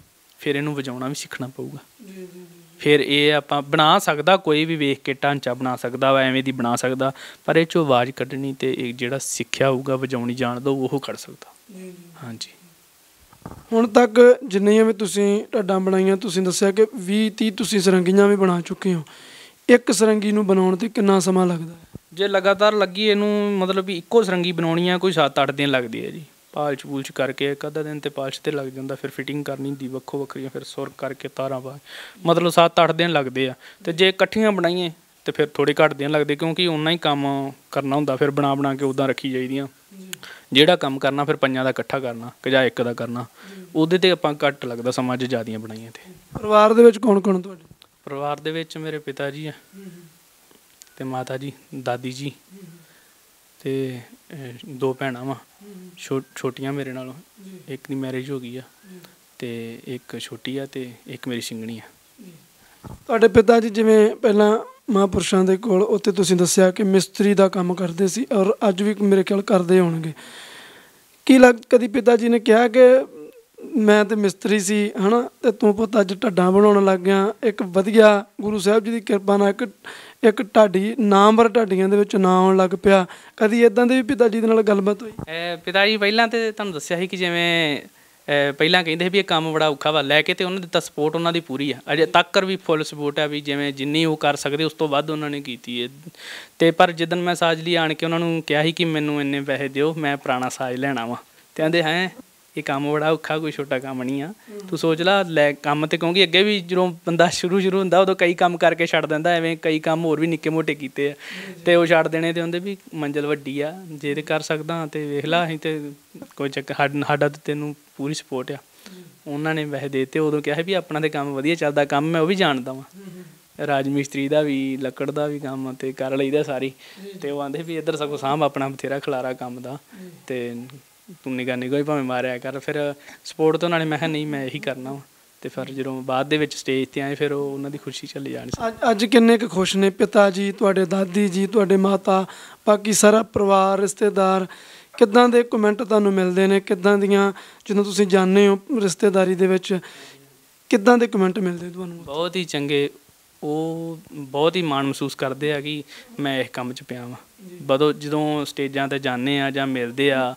[SPEAKER 2] ਫਿਰ ਇਹਨੂੰ ਵਜਾਉਣਾ ਵੀ ਸਿੱਖਣਾ ਪਊਗਾ ਜੀ ਜੀ ਫਿਰ ਇਹ ਆਪਾਂ ਬਣਾ ਸਕਦਾ ਕੋਈ ਵੀ ਵੇਖ ਕੇ ਢਾਂਚਾ ਬਣਾ ਸਕਦਾ ਵਾ ਐਵੇਂ ਦੀ ਬਣਾ ਸਕਦਾ ਪਰ ਇਹ ਚੋਂ ਆਵਾਜ਼ ਕੱਢਣੀ ਤੇ ਇਹ ਜਿਹੜਾ ਸਿੱਖਿਆ ਹੋਊਗਾ ਵਜਾਉਣੀ ਜਾਣਦਾ ਉਹ ਕਰ
[SPEAKER 3] ਸਕਦਾ ਹਾਂਜੀ
[SPEAKER 1] ਹੁਣ ਤੱਕ ਜਿੰਨੀਆਂ ਵੀ ਤੁਸੀਂ ਢੱਡਾਂ ਬਣਾਈਆਂ ਤੁਸੀਂ ਦੱਸਿਆ ਕਿ 20 30 ਤੁਸੀਂ ਸਰੰਗੀਆਂ ਵੀ ਬਣਾ ਚੁੱਕੇ ਹੋ ਇੱਕ ਸਰੰਗੀ ਨੂੰ ਬਣਾਉਣ ਤੇ ਕਿੰਨਾ ਸਮਾਂ ਲੱਗਦਾ ਹੈ
[SPEAKER 2] ਜੇ ਲਗਾਤਾਰ ਲੱਗੀ ਇਹਨੂੰ ਮਤਲਬ ਵੀ ਇੱਕੋ ਸਰੰਗੀ ਬਣਾਉਣੀ ਆ ਕੋਈ 7-8 ਦਿਨ ਲੱਗਦੀ ਹੈ ਜੀ ਪਾਲਚ ਪੂਲਚ ਕਰਕੇ ਇੱਕ ਅੱਧਾ ਦਿਨ ਤੇ ਪਾਲਚ ਤੇ ਲੱਗ ਜਾਂਦਾ ਫਿਰ ਫਿਟਿੰਗ ਕਰਨੀ ਦੀ ਵੱਖੋ ਵੱਖਰੀਆਂ ਫਿਰ ਸੁਰ ਕਰਕੇ ਤਾਰਾਂ ਬਾਅਦ ਮਤਲਬ 7-8 ਦਿਨ ਲੱਗਦੇ ਆ ਤੇ ਜੇ ਇਕੱਠੀਆਂ ਬਣਾਈਏ ਤੇ ਫਿਰ ਥੋੜੇ ਘੱਟ ਦੇਣ ਲੱਗਦੇ ਕਿਉਂਕਿ ਉਹਨਾਂ ਹੀ ਕੰਮ ਕਰਨਾ ਹੁੰਦਾ ਫਿਰ ਬਣਾ ਬਣਾ ਕੇ ਉਦਾਂ ਰੱਖੀ ਜਾਈਦੀਆਂ ਜਿਹੜਾ ਕੰਮ ਕਰਨਾ ਫਿਰ ਪੰਜਾਂ ਦਾ ਇਕੱਠਾ ਕਰਨਾ ਕਿ ਜਾਂ ਇੱਕ ਦਾ ਕਰਨਾ ਉਹਦੇ ਤੇ ਆਪਾਂ ਘੱਟ ਲੱਗਦਾ ਸਮਾਂ ਜੇ ਜ਼ਿਆਦੀਆਂ ਬਣਾਈਆਂ ਤੇ
[SPEAKER 1] ਪਰਿਵਾਰ ਦੇ ਵਿੱਚ ਕੌਣ ਕੌਣ ਤੁਹਾਡੇ
[SPEAKER 2] ਪਰਿਵਾਰ ਦੇ ਵਿੱਚ ਮੇਰੇ ਪਿਤਾ ਜੀ ਆ ਤੇ ਮਾਤਾ ਜੀ ਦਾਦੀ ਜੀ ਤੇ ਦੋ ਭੈਣਾਂ ਵਾ ਛੋਟੀਆਂ ਮੇਰੇ ਨਾਲ ਇੱਕ ਦੀ ਮੈਰਿਜ ਹੋ ਗਈ ਆ ਤੇ ਇੱਕ ਛੋਟੀ ਆ ਤੇ ਇੱਕ ਮੇਰੀ ਸਿੰਗਣੀ ਆ
[SPEAKER 1] ਤੁਹਾਡੇ ਪਿਤਾ ਜੀ ਜਿਵੇਂ ਪਹਿਲਾਂ ਮਹਾਂਪੁਰਸ਼ਾਂ ਦੇ ਕੋਲ ਉੱਥੇ ਤੁਸੀਂ ਦੱਸਿਆ ਕਿ ਮਿਸਤਰੀ ਦਾ ਕੰਮ ਕਰਦੇ ਸੀ ਔਰ ਅੱਜ ਵੀ ਮੇਰੇ ਖਿਆਲ ਕਰਦੇ ਹੋਣਗੇ ਕੀ ਲੱਗ ਕਦੀ ਪਿਤਾ ਜੀ ਨੇ ਕਿਹਾ ਕਿ ਮੈਂ ਤੇ ਮਿਸਤਰੀ ਸੀ ਹਨਾ ਤੇ ਤੂੰ ਪੁੱਤ ਅੱਜ ਢੱਡਾਂ ਬਣਾਉਣ ਲੱਗ ਗਿਆ ਇੱਕ ਵਧੀਆ ਗੁਰੂ ਸਾਹਿਬ ਜੀ ਦੀ ਕਿਰਪਾ ਨਾਲ ਇੱਕ ਇੱਕ ਢਾਡੀ ਨਾਮਵਰ ਢਾਡੀਆਂ ਦੇ ਵਿੱਚ ਨਾ ਆਉਣ ਲੱਗ ਪਿਆ ਕਦੀ ਇਦਾਂ ਦੇ ਵੀ ਪਿਤਾ ਜੀ ਦੇ ਨਾਲ ਗੱਲਬਾਤ ਹੋਈ
[SPEAKER 2] ਪਿਤਾ ਜੀ ਪਹਿਲਾਂ ਤੇ ਤੁਹਾਨੂੰ ਦੱਸਿਆ ਸੀ ਕਿ ਜਿਵੇਂ ਪਹਿਲਾਂ ਕਹਿੰਦੇ ਸੀ ਵੀ ਇਹ ਕੰਮ ਬੜਾ ਔਖਾ ਵਾ ਲੈ ਕੇ ਤੇ ਉਹਨਾਂ ਦੇ ਤਾਂ ਸਪੋਰਟ ਉਹਨਾਂ ਦੀ ਪੂਰੀ ਆ ਅਜੇ ਤੱਕ ਵੀ ਫੁੱਲ ਸਪੋਰਟ ਆ ਵੀ ਜਿਵੇਂ ਜਿੰਨੀ ਉਹ ਕਰ ਸਕਦੇ ਉਸ ਤੋਂ ਵੱਧ ਉਹਨਾਂ ਨੇ ਕੀਤੀ ਹੈ ਤੇ ਪਰ ਜਦੋਂ ਮੈਂ ਸਾਜ ਲਈ ਆਣ ਕੇ ਉਹਨਾਂ ਨੂੰ ਕਿਹਾ ਸੀ ਕਿ ਮੈਨੂੰ ਇੰਨੇ ਪੈਸੇ ਦਿਓ ਮੈਂ ਪੁਰਾਣਾ ਸਾਜ ਲੈਣਾ ਵਾ ਤੇ ਕਹਿੰਦੇ ਹੈ ਇਹ ਕੰਮ ਬੜਾ ਔਖਾ ਕੋਈ ਛੋਟਾ ਕੰਮ ਨਹੀਂ ਆ ਤੂੰ ਸੋਚ ਲੈ ਲੈ ਕੰਮ ਤੇ ਕਿਉਂਕਿ ਅੱਗੇ ਵੀ ਜਦੋਂ ਬੰਦਾ ਸ਼ੁਰੂ ਸ਼ੁਰੂ ਹੁੰਦਾ ਉਦੋਂ ਕਈ ਕੰਮ ਕਰਕੇ ਛੱਡ ਦਿੰਦਾ ਐਵੇਂ ਕਈ ਕੰਮ ਹੋਰ ਵੀ ਨਿੱਕੇ ਮੋਟੇ ਕੀਤੇ ਆ ਤੇ ਉਹ ਛੱਡ ਦੇਣੇ ਤੇ ਹੁੰਦੇ ਵੀ ਮੰਜ਼ਲ ਵੱਡੀ ਆ ਜੇ ਤੇ ਕਰ ਸਕਦਾ ਤੇ ਵੇਖ ਲੈ ਅਸੀਂ ਤੇ ਕੋਈ ਚੱਕ ਸਾਡਾ ਤੇ ਤੈਨੂੰ ਪੂਰੀ ਸਪੋਰਟ ਆ ਉਹਨਾਂ ਨੇ ਵਹਿ ਦੇਤੇ ਉਦੋਂ ਕਿਹਾ ਵੀ ਆਪਣਾ ਤੇ ਕੰਮ ਵਧੀਆ ਚੱਲਦਾ ਕੰਮ ਮੈਂ ਉਹ ਵੀ ਜਾਣਦਾ
[SPEAKER 3] ਵਾਂ
[SPEAKER 2] ਰਾਜ ਮਿਸਤਰੀ ਦਾ ਵੀ ਲੱਕੜ ਦਾ ਵੀ ਕੰਮ ਤੇ ਕਰ ਲਈਦਾ ਸਾਰੀ ਤੇ ਉਹ ਆਂਦੇ ਵੀ ਇੱਧਰ ਸਗੋਂ ਸਾਹਮ ਆਪਣਾ ਬਥੇਰਾ ਖਲਾਰਾ ਕੰਮ ਦਾ ਤੇ ਤੂੰ ਨਿਗਾ ਨਿਗਾ ਹੀ ਭਾਵੇਂ ਮਾਰਿਆ ਕਰ ਫਿਰ ਸਪੋਰਟ ਤੋਂ ਨਾਲੇ ਮੈਂ ਕਿਹਾ ਨਹੀਂ ਮੈਂ ਇਹੀ ਕਰਨਾ ਵਾ ਤੇ ਫਿਰ ਜਦੋਂ ਬਾਅਦ ਦੇ ਵਿੱਚ ਸਟੇਜ ਤੇ ਆਏ ਫਿਰ ਉਹ ਉਹਨਾਂ ਦੀ ਖੁਸ਼ੀ ਚੱਲੀ ਜਾਣੀ
[SPEAKER 1] ਸੀ ਅੱਜ- ਅੱਜ ਕਿੰਨੇ ਕੁ ਖੁਸ਼ ਨੇ ਪਿਤਾ ਜੀ ਤੁਹਾਡੇ ਦਾਦੀ ਜੀ ਤੁਹਾਡੇ ਮਾਤਾ ਬਾਕੀ ਸਾਰਾ ਪਰਿਵਾਰ ਰਿਸ਼ਤੇਦਾਰ ਕਿੱਦਾਂ ਦੇ ਕਮੈਂਟ ਤੁਹਾਨੂੰ ਮਿਲਦੇ ਨੇ ਕਿੱਦਾਂ ਦੀਆਂ ਜਦੋਂ ਤੁਸੀਂ ਜਾਣਦੇ ਹੋ ਰਿਸ਼ਤੇਦਾਰੀ ਦੇ ਵਿੱਚ ਕਿੱਦਾਂ ਦੇ ਕਮੈਂਟ ਮਿਲਦੇ ਤੁਹਾਨੂੰ
[SPEAKER 2] ਬਹੁਤ ਹੀ ਚੰਗੇ ਉਹ ਬਹੁਤ ਹੀ ਮਾਣ ਮਹਿਸੂਸ ਕਰਦੇ ਆ ਕਿ ਮੈਂ ਇਸ ਕੰਮ 'ਚ ਪਿਆ ਵਾਂ ਬਦੋ ਜਦੋਂ ਸਟੇਜਾਂ ਤੇ ਜਾਂਦੇ ਆ ਜਾਂ ਮਿਲਦੇ ਆ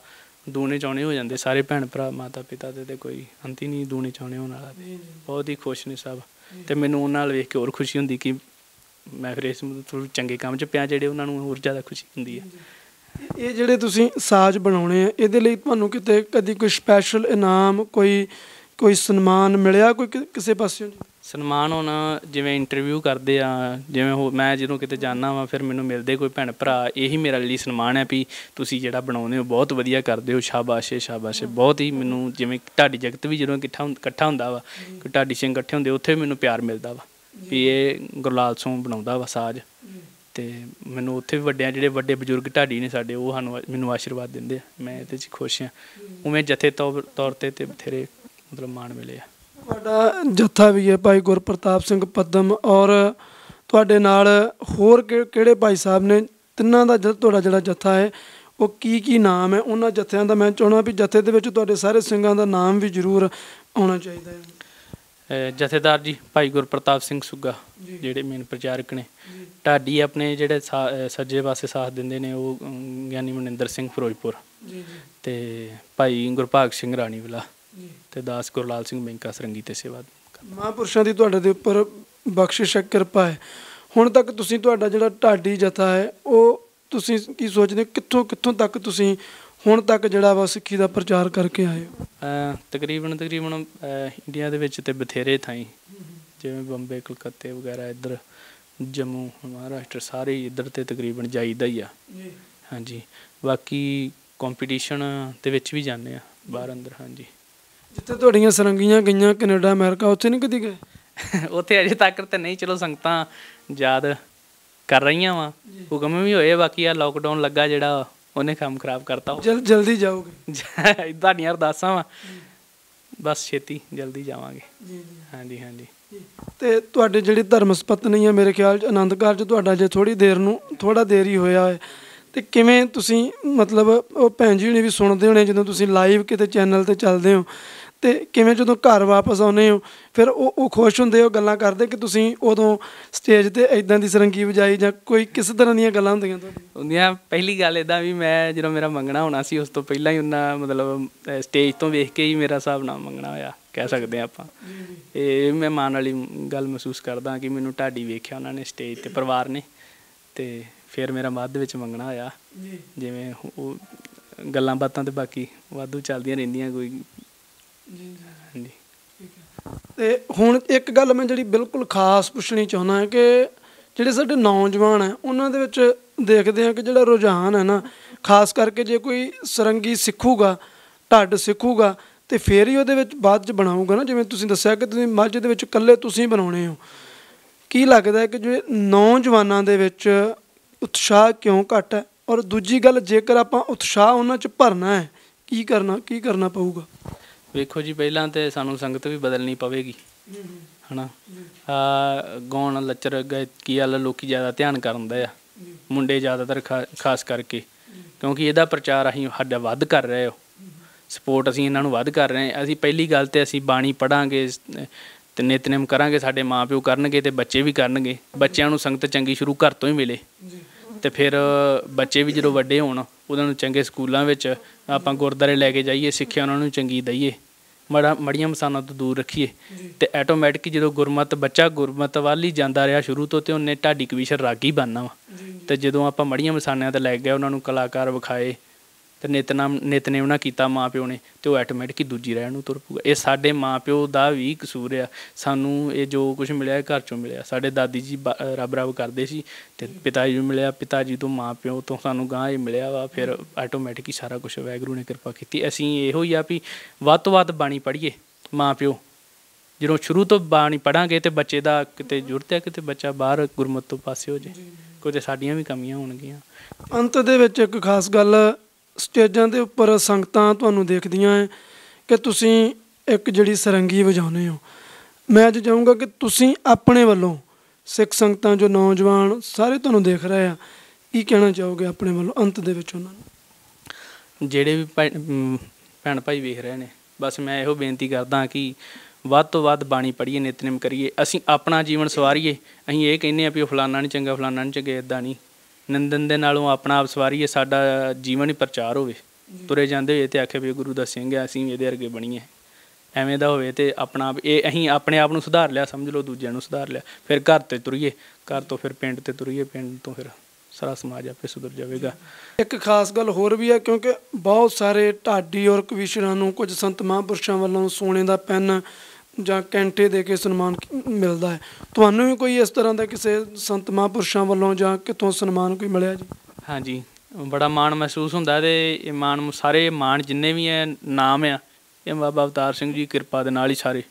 [SPEAKER 2] ਦੂਣੇ ਚਾਉਣੇ ਹੋ ਜਾਂਦੇ ਸਾਰੇ ਭੈਣ ਭਰਾ ਮਾਤਾ ਪਿਤਾ ਦੇ ਤੇ ਕੋਈ ਅੰਤ ਨਹੀਂ ਦੂਣੇ ਚਾਉਣੇ ਹੋਣ ਵਾਲਾ ਬਹੁਤ ਹੀ ਖੁਸ਼ ਨੇ ਸਭ ਤੇ ਮੈਨੂੰ ਉਹਨਾਂ ਨਾਲ ਵੇਖ ਕੇ ਹੋਰ ਖੁਸ਼ੀ ਹੁੰਦੀ ਕਿ ਮੈਂ ਫਿਰ ਇਸ ਨੂੰ ਚੰਗੇ ਕੰਮ 'ਚ ਪਿਆ ਜਿਹੜੇ ਉਹਨਾਂ ਨੂੰ ਹੋਰ ਜ਼ਿਆਦਾ ਖੁਸ਼ੀ ਹੁੰਦੀ ਹੈ
[SPEAKER 1] ਇਹ ਜਿਹੜੇ ਤੁਸੀਂ ਸਾਜ਼ ਬਣਾਉਣੇ ਆ ਇਹਦੇ ਲਈ ਤੁਹਾਨੂੰ ਕਿਤੇ ਕਦੀ ਕੋਈ ਸਪੈਸ਼ਲ ਇਨਾਮ ਕੋਈ ਕੋਈ ਸਨਮਾਨ ਮਿਲਿਆ ਕੋਈ ਕਿਸੇ ਪਾਸਿਓਂ ਜੀ
[SPEAKER 2] ਸਨਮਾਨ ਹੁਣ ਜਿਵੇਂ ਇੰਟਰਵਿਊ ਕਰਦੇ ਆ ਜਿਵੇਂ ਮੈਂ ਜਦੋਂ ਕਿਤੇ ਜਾਣਾ ਵਾ ਫਿਰ ਮੈਨੂੰ ਮਿਲਦੇ ਕੋਈ ਭੈਣ ਭਰਾ ਇਹੀ ਮੇਰੇ ਲਈ ਸਨਮਾਨ ਹੈ ਵੀ ਤੁਸੀਂ ਜਿਹੜਾ ਬਣਾਉਂਦੇ ਹੋ ਬਹੁਤ ਵਧੀਆ ਕਰਦੇ ਹੋ ਸ਼ਾਬਾਸ਼ ਸ਼ਾਬਾਸ਼ ਬਹੁਤ ਹੀ ਮੈਨੂੰ ਜਿਵੇਂ ਢਾਡੀ ਜਗਤ ਵੀ ਜਦੋਂ ਇਕੱਠਾ ਇਕੱਠਾ ਹੁੰਦਾ ਵਾ ਕਿ ਢਾਡੀ ਸਿੰਘ ਇਕੱਠੇ ਹੁੰਦੇ ਉੱਥੇ ਮੈਨੂੰ ਪਿਆਰ ਮਿਲਦਾ ਵਾ ਵੀ ਇਹ ਗੁਰਲਾਲ ਸਿੰਘ ਬਣਾਉਂਦਾ ਵਾ ਸਾਜ ਤੇ ਮੈਨੂੰ ਉੱਥੇ ਵੀ ਵੱਡਿਆਂ ਜਿਹੜੇ ਵੱਡੇ ਬਜ਼ੁਰਗ ਢਾਡੀ ਨੇ ਸਾਡੇ ਉਹ ਸਾਨੂੰ ਮੈਨੂੰ ਆਸ਼ੀਰਵਾਦ ਦਿੰਦੇ ਆ ਮੈਂ ਇਹਦੇ 'ਚ ਖੁਸ਼ ਆ ਉਵੇਂ ਜਥੇ ਤੌਰ ਤੇ ਤੇ ਬਥੇਰੇ ਮਤਲਬ ਮਾਣ ਮਿਲੇ ਆ
[SPEAKER 1] ਤੁਹਾਡਾ ਜੱਥਾ ਵੀ ਹੈ ਭਾਈ ਗੁਰਪ੍ਰਤਾਪ ਸਿੰਘ ਪਦਮ ਔਰ ਤੁਹਾਡੇ ਨਾਲ ਹੋਰ ਕਿਹੜੇ ਭਾਈ ਸਾਹਿਬ ਨੇ ਤਿੰਨਾਂ ਦਾ ਤੁਹਾਡਾ ਜਿਹੜਾ ਜੱਥਾ ਹੈ ਉਹ ਕੀ ਕੀ ਨਾਮ ਹੈ ਉਹਨਾਂ ਜੱਥਿਆਂ ਦਾ ਮੈਂ ਚਾਹਣਾ ਵੀ ਜੱਥੇ ਦੇ ਵਿੱਚ ਤੁਹਾਡੇ ਸਾਰੇ ਸਿੰਘਾਂ ਦਾ ਨਾਮ ਵੀ ਜ਼ਰੂਰ ਆਉਣਾ ਚਾਹੀਦਾ
[SPEAKER 2] ਹੈ ਜਥੇਦਾਰ ਜੀ ਭਾਈ ਗੁਰਪ੍ਰਤਾਪ ਸਿੰਘ ਸੁੱਗਾ ਜਿਹੜੇ ਮੇਨ ਪ੍ਰਚਾਰਕ ਨੇ ਢਾਡੀ ਆਪਣੇ ਜਿਹੜੇ ਸੱਜੇ ਪਾਸੇ ਸਾਥ ਦਿੰਦੇ ਨੇ ਉਹ ਗਿਆਨੀ ਮਨਿੰਦਰ ਸਿੰਘ ਫਿਰੋਜ਼ਪੁਰ ਜੀ ਜੀ ਤੇ ਭਾਈ ਗੁਰਪਾਕ ਸਿੰਘ ਰਾਣੀ ਵਾਲਾ ਤੇ ਦਾਸ ਗੁਰਲਾਲ ਸਿੰਘ ਮੈਂਕਾ ਸਰੰਗੀ ਤੇ ਸੇਵਾ
[SPEAKER 1] ਮਹਾਂਪੁਰਸ਼ਾਂ ਦੀ ਤੁਹਾਡੇ ਦੇ ਉੱਪਰ ਬਖਸ਼ਿਸ਼ ਕਿਰਪਾ ਹੈ ਹੁਣ ਤੱਕ ਤੁਸੀਂ ਤੁਹਾਡਾ ਜਿਹੜਾ ਢਾਡੀ ਜਥਾ ਹੈ ਉਹ ਤੁਸੀਂ ਕੀ ਸੋਚਦੇ ਕਿੱਥੋਂ ਕਿੱਥੋਂ ਤੱਕ ਤੁਸੀਂ ਹੁਣ ਤੱਕ ਜਿਹੜਾ ਵਾ ਸਿੱਖੀ ਦਾ ਪ੍ਰਚਾਰ ਕਰਕੇ ਆਏ ਹੋ
[SPEAKER 2] ਤਕਰੀਬਨ ਤਕਰੀਬਨ ਇੰਡੀਆ ਦੇ ਵਿੱਚ ਤੇ ਬਥੇਰੇ ਥਾਈ ਜਿਵੇਂ ਬੰਬੇ ਕਲਕੱਤੇ ਵਗੈਰਾ ਇੱਧਰ ਜੰਮੂ ਮਹਾਰਾਸ਼ਟਰ ਸਾਰੇ ਇੱਧਰ ਤੇ ਤਕਰੀਬਨ ਜਾਈਦਾ ਹੀ ਆ ਜੀ ਹਾਂਜੀ ਬਾਕੀ ਕੰਪੀਟੀਸ਼ਨ ਦੇ ਵਿੱਚ ਵੀ
[SPEAKER 1] ਜਾਂਦੇ ਆ ਬਾਹਰ ਅੰਦਰ ਹਾਂਜੀ ਜਿੱਥੇ ਤੁਹਾਡੀਆਂ ਸਰੰਗੀਆਂ ਗਈਆਂ ਕੈਨੇਡਾ ਅਮਰੀਕਾ ਉੱਥੇ ਨਹੀਂ ਕਦੀ ਗਏ
[SPEAKER 2] ਉੱਥੇ ਅਜੇ ਤੱਕ ਤਾਂ ਨਹੀਂ ਚਲੋ ਸੰਗਤਾਂ ਯਾਦ ਕਰ ਰਹੀਆਂ ਵਾ ਹੁਕਮ ਵੀ ਹੋਏ ਬਾਕੀ ਆ ਲਾਕਡਾਊਨ ਲੱਗਾ ਜਿਹੜਾ ਉਹਨੇ ਕੰਮ ਖਰਾਬ ਕਰਤਾ ਜਲ
[SPEAKER 1] ਜਲਦੀ ਜਾਓਗੇ
[SPEAKER 2] ਇਦਾਂ ਨਹੀਂ ਅਰਦਾਸਾਂ ਵਾ ਬਸ ਛੇਤੀ ਜਲਦੀ ਜਾਵਾਂਗੇ ਜੀ ਜੀ ਹਾਂਜੀ ਹਾਂਜੀ
[SPEAKER 1] ਤੇ ਤੁਹਾਡੇ ਜਿਹੜੇ ਧਰਮ ਸਪਤਨੀ ਆ ਮੇਰੇ ਖਿਆਲ ਚ ਆਨੰਦ ਕਾਰਜ ਤੁਹਾਡਾ ਜੇ ਥੋੜੀ ਦੇਰ ਨੂੰ ਥੋੜਾ ਦੇਰ ਹੀ ਹੋਇਆ ਹੈ ਤੇ ਕਿਵੇਂ ਤੁਸੀਂ ਮਤਲਬ ਉਹ ਭੈਣ ਜੀ ਨੇ ਵੀ ਸੁਣਦੇ ਹੋਣੇ ਜਦੋਂ ਤੁਸੀਂ ਲਾਈਵ ਕਿਤੇ ਚੈਨਲ ਤੇ ਚੱਲਦੇ ਹੋ ਤੇ ਕਿਵੇਂ ਜਦੋਂ ਘਰ ਵਾਪਸ ਆਉਨੇ ਹੋ ਫਿਰ ਉਹ ਉਹ ਖੁਸ਼ ਹੁੰਦੇ ਹੋ ਗੱਲਾਂ ਕਰਦੇ ਕਿ ਤੁਸੀਂ ਉਦੋਂ ਸਟੇਜ ਤੇ ਐਦਾਂ ਦੀ ਸਰੰਗੀ ਵਜਾਈ ਜਾਂ ਕੋਈ ਕਿਸ ਤਰ੍ਹਾਂ ਦੀਆਂ ਗੱਲਾਂ ਹੁੰਦੀਆਂ ਤੁਹਾਡੀਆਂ
[SPEAKER 2] ਹੁੰਦੀਆਂ ਪਹਿਲੀ ਗੱਲ ਇਦਾਂ ਵੀ ਮੈਂ ਜਦੋਂ ਮੇਰਾ ਮੰਗਣਾ ਹੋਣਾ ਸੀ ਉਸ ਤੋਂ ਪਹਿਲਾਂ ਹੀ ਉਹਨਾਂ ਮਤਲਬ ਸਟੇਜ ਤੋਂ ਵੇਖ ਕੇ ਹੀ ਮੇਰਾ ਸਾਹਬ ਨਾਲ ਮੰਗਣਾ ਹੋਇਆ ਕਹਿ ਸਕਦੇ ਆ ਆਪਾਂ ਇਹ ਮੈਂ ਮਾਣ ਵਾਲੀ ਗੱਲ ਮਹਿਸੂਸ ਕਰਦਾ ਕਿ ਮੈਨੂੰ ਢਾਡੀ ਵੇਖਿਆ ਉਹਨਾਂ ਨੇ ਸਟੇਜ ਤੇ ਪਰਿਵਾਰ ਨੇ ਤੇ ਫਿਰ ਮੇਰਾ ਮੱਧ ਵਿੱਚ ਮੰਗਣਾ ਹੋਇਆ ਜਿਵੇਂ ਉਹ ਗੱਲਾਂ ਬਾਤਾਂ ਤੇ ਬਾਕੀ ਵਾਧੂ
[SPEAKER 1] ਚੱਲਦੀਆਂ ਰਹਿੰਦੀਆਂ ਕੋਈ ਤੇ ਹੁਣ ਇੱਕ ਗੱਲ ਮੈਂ ਜਿਹੜੀ ਬਿਲਕੁਲ ਖਾਸ ਪੁੱਛਣੀ ਚਾਹੁੰਦਾ ਹਾਂ ਕਿ ਜਿਹੜੇ ਸਾਡੇ ਨੌਜਵਾਨ ਆ ਉਹਨਾਂ ਦੇ ਵਿੱਚ ਦੇਖਦੇ ਆ ਕਿ ਜਿਹੜਾ ਰੁਝਾਨ ਹੈ ਨਾ ਖਾਸ ਕਰਕੇ ਜੇ ਕੋਈ ਸਰੰਗੀ ਸਿੱਖੂਗਾ ਢੱਡ ਸਿੱਖੂਗਾ ਤੇ ਫੇਰ ਹੀ ਉਹਦੇ ਵਿੱਚ ਬਾਅਦ ਚ ਬਣਾਉਗਾ ਨਾ ਜਿਵੇਂ ਤੁਸੀਂ ਦੱਸਿਆ ਕਿ ਤੁਸੀਂ ਮੱਝ ਦੇ ਵਿੱਚ ਇਕੱਲੇ ਤੁਸੀਂ ਬਣਾਉਣੇ ਹੋ ਕੀ ਲੱਗਦਾ ਹੈ ਕਿ ਜੇ ਨੌਜਵਾਨਾਂ ਦੇ ਵਿੱਚ ਉਤਸ਼ਾਹ ਕਿਉਂ ਘਟ ਹੈ ਔਰ ਦੂਜੀ ਗੱਲ ਜੇਕਰ ਆਪਾਂ ਉਤਸ਼ਾਹ ਉਹਨਾਂ ਚ ਭਰਨਾ ਹੈ ਕੀ ਕਰਨਾ ਕੀ ਕਰਨਾ ਪਊਗਾ
[SPEAKER 2] ਵੇਖੋ ਜੀ ਪਹਿਲਾਂ ਤੇ ਸਾਨੂੰ ਸੰਗਤ ਵੀ ਬਦਲਣੀ ਪਵੇਗੀ ਹਣਾ ਆ ਗੌਣ ਲੱਚਰ ਕੀ ਆ ਲੋਕੀ ਜ਼ਿਆਦਾ ਧਿਆਨ ਕਰਦੇ ਆ ਮੁੰਡੇ ਜ਼ਿਆਦਾਤਰ ਖਾਸ ਕਰਕੇ ਕਿਉਂਕਿ ਇਹਦਾ ਪ੍ਰਚਾਰ ਅਸੀਂ ਹੱਡਾ ਵੱਧ ਕਰ ਰਹੇ ਹੋ ਸਪੋਰਟ ਅਸੀਂ ਇਹਨਾਂ ਨੂੰ ਵੱਧ ਕਰ ਰਹੇ ਹਾਂ ਅਸੀਂ ਪਹਿਲੀ ਗੱਲ ਤੇ ਅਸੀਂ ਬਾਣੀ ਪੜਾਂਗੇ ਤੇ ਨਿਤਨੇਮ ਕਰਾਂਗੇ ਸਾਡੇ ਮਾਪਿਓ ਕਰਨਗੇ ਤੇ ਬੱਚੇ ਵੀ ਕਰਨਗੇ ਬੱਚਿਆਂ ਨੂੰ ਸੰਗਤ ਚੰਗੀ ਸ਼ੁਰੂ ਘਰ ਤੋਂ ਹੀ ਮਿਲੇ ਤੇ ਫਿਰ ਬੱਚੇ ਵੀ ਜਦੋਂ ਵੱਡੇ ਹੋਣ ਉਹਨਾਂ ਨੂੰ ਚੰਗੇ ਸਕੂਲਾਂ ਵਿੱਚ ਆਪਾਂ ਗੁਰਦਾਰੇ ਲੈ ਕੇ ਜਾਈਏ ਸਿੱਖਿਆ ਉਹਨਾਂ ਨੂੰ ਚੰਗੀ ਦਈਏ ਮੜਾ ਮੜੀਆਂ ਮਸਾਨਾਂ ਤੋਂ ਦੂਰ ਰੱਖੀਏ ਤੇ ਆਟੋਮੈਟਿਕ ਜਦੋਂ ਗੁਰਮਤ ਬੱਚਾ ਗੁਰਮਤ ਵੱਲ ਹੀ ਜਾਂਦਾ ਰਿਹਾ ਸ਼ੁਰੂ ਤੋਂ ਤੇ ਉਹਨੇ ਢਾਡੀ ਕਵੀਸ਼ਰ ਰਾਗੀ ਬਣਨਾ ਤੇ ਜਦੋਂ ਆਪਾਂ ਮੜੀਆਂ ਮਸਾਨਿਆਂ ਤੇ ਲੈ ਗਏ ਉਹਨਾਂ ਨੂੰ ਕਲਾਕਾਰ ਵਿਖਾਏ ਤੇ ਨਿਤਨਾਮ ਨਿਤਨੇਮ ਨਾ ਕੀਤਾ ਮਾਪਿਓ ਨੇ ਤੇ ਉਹ ਆਟੋਮੈਟਿਕ ਹੀ ਦੂਜੀ ਰਹਿਣ ਨੂੰ ਤੁਰ ਪੂਗਾ ਇਹ ਸਾਡੇ ਮਾਪਿਓ ਦਾ ਵੀ ਕਸੂਰ ਆ ਸਾਨੂੰ ਇਹ ਜੋ ਕੁਝ ਮਿਲਿਆ ਘਰ ਚੋਂ ਮਿਲਿਆ ਸਾਡੇ ਦਾਦੀ ਜੀ ਰੱਬ ਰੱਬ ਕਰਦੇ ਸੀ ਤੇ ਪਿਤਾ ਜੀ ਨੂੰ ਮਿਲਿਆ ਪਿਤਾ ਜੀ ਤੋਂ ਮਾਪਿਓ ਤੋਂ ਸਾਨੂੰ ਗਾਂ ਇਹ ਮਿਲਿਆ ਵਾ ਫਿਰ ਆਟੋਮੈਟਿਕ ਹੀ ਸਾਰਾ ਕੁਝ ਵੈਗਰੂ ਨੇ ਕਿਰਪਾ ਕੀਤੀ ਅਸੀਂ ਇਹੋ ਹੀ ਆ ਵੀ ਵੱਧ ਤੋਂ ਵੱਧ ਬਾਣੀ ਪੜ੍ਹੀਏ ਮਾਪਿਓ ਜਦੋਂ ਸ਼ੁਰੂ ਤੋਂ ਬਾਣੀ ਪੜਾਂਗੇ ਤੇ ਬੱਚੇ ਦਾ ਕਿਤੇ ਜ਼ਰੂਰਤ ਹੈ ਕਿਤੇ ਬੱਚਾ ਬਾਹਰ ਗੁਰਮਤ ਤੋਂ ਪਾਸੇ ਹੋ ਜਾਏ ਕੋਈ ਤੇ ਸਾਡੀਆਂ ਵੀ ਕਮੀਆਂ
[SPEAKER 1] ਹੋਣਗੀਆਂ ਅੰਤ ਦੇ ਵਿੱਚ ਇੱਕ ਖਾਸ ਗੱਲ ਸਟੇਜਾਂ ਦੇ ਉੱਪਰ ਸੰਗਤਾਂ ਤੁਹਾਨੂੰ ਦੇਖਦੀਆਂ ਐ ਕਿ ਤੁਸੀਂ ਇੱਕ ਜਿਹੜੀ ਸਰੰਗੀ ਵਜਾਉਨੇ ਹੋ ਮੈਂ ਅੱਜ ਚਾਹੂੰਗਾ ਕਿ ਤੁਸੀਂ ਆਪਣੇ ਵੱਲੋਂ ਸਿੱਖ ਸੰਗਤਾਂ ਜੋ ਨੌਜਵਾਨ ਸਾਰੇ ਤੁਹਾਨੂੰ ਦੇਖ ਰਹੇ ਆ ਕੀ ਕਹਿਣਾ ਚਾਹੋਗੇ ਆਪਣੇ ਵੱਲੋਂ ਅੰਤ ਦੇ ਵਿੱਚ ਉਹਨਾਂ
[SPEAKER 2] ਨੂੰ ਜਿਹੜੇ ਵੀ ਭੈਣ ਭਾਈ ਵੇਖ ਰਹੇ ਨੇ ਬਸ ਮੈਂ ਇਹੋ ਬੇਨਤੀ ਕਰਦਾ ਕਿ ਵੱਧ ਤੋਂ ਵੱਧ ਬਾਣੀ ਪੜ੍ਹੀਏ ਨਿਤਨੇਮ ਕਰੀਏ ਅਸੀਂ ਆਪਣਾ ਜੀਵਨ ਸਵਾਰੀਏ ਅਸੀਂ ਇਹ ਕਹਿੰਨੇ ਆ ਵੀ ਫਲਾਨਾ ਨਹੀਂ ਚੰਗਾ ਫਲਾਨਾ ਨਹੀਂ ਚੰਗਾ ਇਦਾਂ ਨਹੀਂ ਨੰਦਨ ਦੇ ਨਾਲੋਂ ਆਪਣਾ ਆਪ ਸਵਾਰੀ ਹੈ ਸਾਡਾ ਜੀਵਨ ਹੀ ਪ੍ਰਚਾਰ ਹੋਵੇ ਤੁਰੇ ਜਾਂਦੇ ਹੋਏ ਤੇ ਆਖੇ ਵੀ ਗੁਰੂ ਦਾ ਸਿੰਘ ਆ ਅਸੀਂ ਇਹਦੇ ਅਰਗੇ ਬਣੀਏ ਐਵੇਂ ਦਾ ਹੋਵੇ ਤੇ ਆਪਣਾ ਇਹ ਅਸੀਂ ਆਪਣੇ ਆਪ ਨੂੰ ਸੁਧਾਰ ਲਿਆ ਸਮਝ ਲਓ ਦੂਜਿਆਂ ਨੂੰ ਸੁਧਾਰ ਲਿਆ ਫਿਰ ਘਰ ਤੇ ਤੁਰੀਏ ਘਰ ਤੋਂ ਫਿਰ ਪਿੰਡ ਤੇ ਤੁਰੀਏ ਪਿੰਡ ਤੋਂ ਫਿਰ ਸਾਰਾ
[SPEAKER 1] ਸਮਾਜ ਆਪੇ ਸੁਧਰ ਜਾਵੇਗਾ ਇੱਕ ਖਾਸ ਗੱਲ ਹੋਰ ਵੀ ਹੈ ਕਿਉਂਕਿ ਬਹੁਤ ਸਾਰੇ ਢਾਡੀ ਔਰ ਕਵਿਸ਼ਰਾਂ ਨੂੰ ਕੁਝ ਸੰਤ ਮਹਾਂਪੁਰਸ਼ਾਂ ਵੱਲੋਂ ਸੋਨੇ ਦਾ ਪੈਨ ਜਾਂ ਕੈਂਠੇ ਦੇ ਕੇ ਸਨਮਾਨ ਮਿਲਦਾ ਹੈ ਤੁਹਾਨੂੰ ਵੀ ਕੋਈ ਇਸ ਤਰ੍ਹਾਂ ਦਾ ਕਿਸੇ ਸੰਤ ਮਹਾਂਪੁਰਸ਼ਾਂ ਵੱਲੋਂ ਜਾਂ ਕਿਤੋਂ ਸਨਮਾਨ ਕੋਈ ਮਿਲਿਆ ਜੀ
[SPEAKER 2] ਹਾਂਜੀ ਬੜਾ ਮਾਣ ਮਹਿਸੂਸ ਹੁੰਦਾ ਤੇ ਇਹ ਮਾਣ ਸਾਰੇ ਮਾਣ ਜਿੰਨੇ ਵੀ ਹੈ ਨਾਮ ਆ ਇਹ ਬਾਬਾ ਅਵਤਾਰ ਸਿੰਘ ਜੀ ਕਿਰਪਾ ਦੇ ਨਾਲ ਹੀ ਸਾਰੇ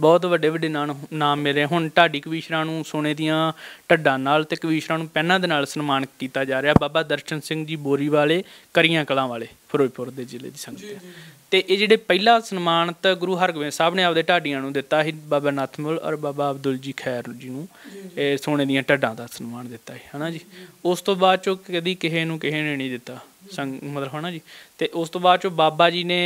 [SPEAKER 2] ਬਹੁਤ ਵੱਡੇ ਵੱਡੇ ਨਾਮ ਨਾਮ ਮੇਰੇ ਹੁਣ ਢਾਡੀ ਕਵੀਸ਼ਰਾਂ ਨੂੰ ਸੋਨੇ ਦੀਆਂ ਢੱਡਾਂ ਨਾਲ ਤੇ ਕਵੀਸ਼ਰਾਂ ਨੂੰ ਪੈਨਾਂ ਦੇ ਨਾਲ ਸਨਮਾਨਿਤ ਕੀਤਾ ਜਾ ਰਿਹਾ ਬਾਬਾ ਦਰਸ਼ਨ ਸਿੰਘ ਜੀ ਬੋਰੀ ਵਾਲੇ ਕਰੀਆਂ ਕਲਾਂ ਵਾਲੇ ਫਿਰੋਜ਼ਪੁਰ ਦੇ ਜ਼ਿਲ੍ਹੇ ਦੀ ਸੰਗਤ ਤੇ ਇਹ ਜਿਹੜੇ ਪਹਿਲਾ ਸਨਮਾਨ ਤਾਂ ਗੁਰੂ ਹਰਗੋਬਿੰਦ ਸਾਹਿਬ ਨੇ ਆਪਦੇ ਢਾਡੀਆਂ ਨੂੰ ਦਿੱਤਾ ਸੀ ਬਾਬਾ ਨਾਥਮੁਲ ਔਰ ਬਾਬਾ ਅਬਦੁਲ ਜੀ ਖੈਰ ਜੀ ਨੂੰ ਇਹ ਸੋਨੇ ਦੀਆਂ ਢੱਡਾਂ ਦਾ ਸਨਮਾਨ ਦਿੱਤਾ ਹੈ ਹਨਾ ਜੀ ਉਸ ਤੋਂ ਬਾਅਦ ਚ ਕਦੀ ਕਿਸੇ ਨੂੰ ਕਿਸੇ ਨੇ ਨਹੀਂ ਦਿੱਤਾ ਮਤਲਬ ਹਨਾ ਜੀ ਤੇ ਉਸ ਤੋਂ ਬਾਅਦ ਚ ਬਾਬਾ ਜੀ ਨੇ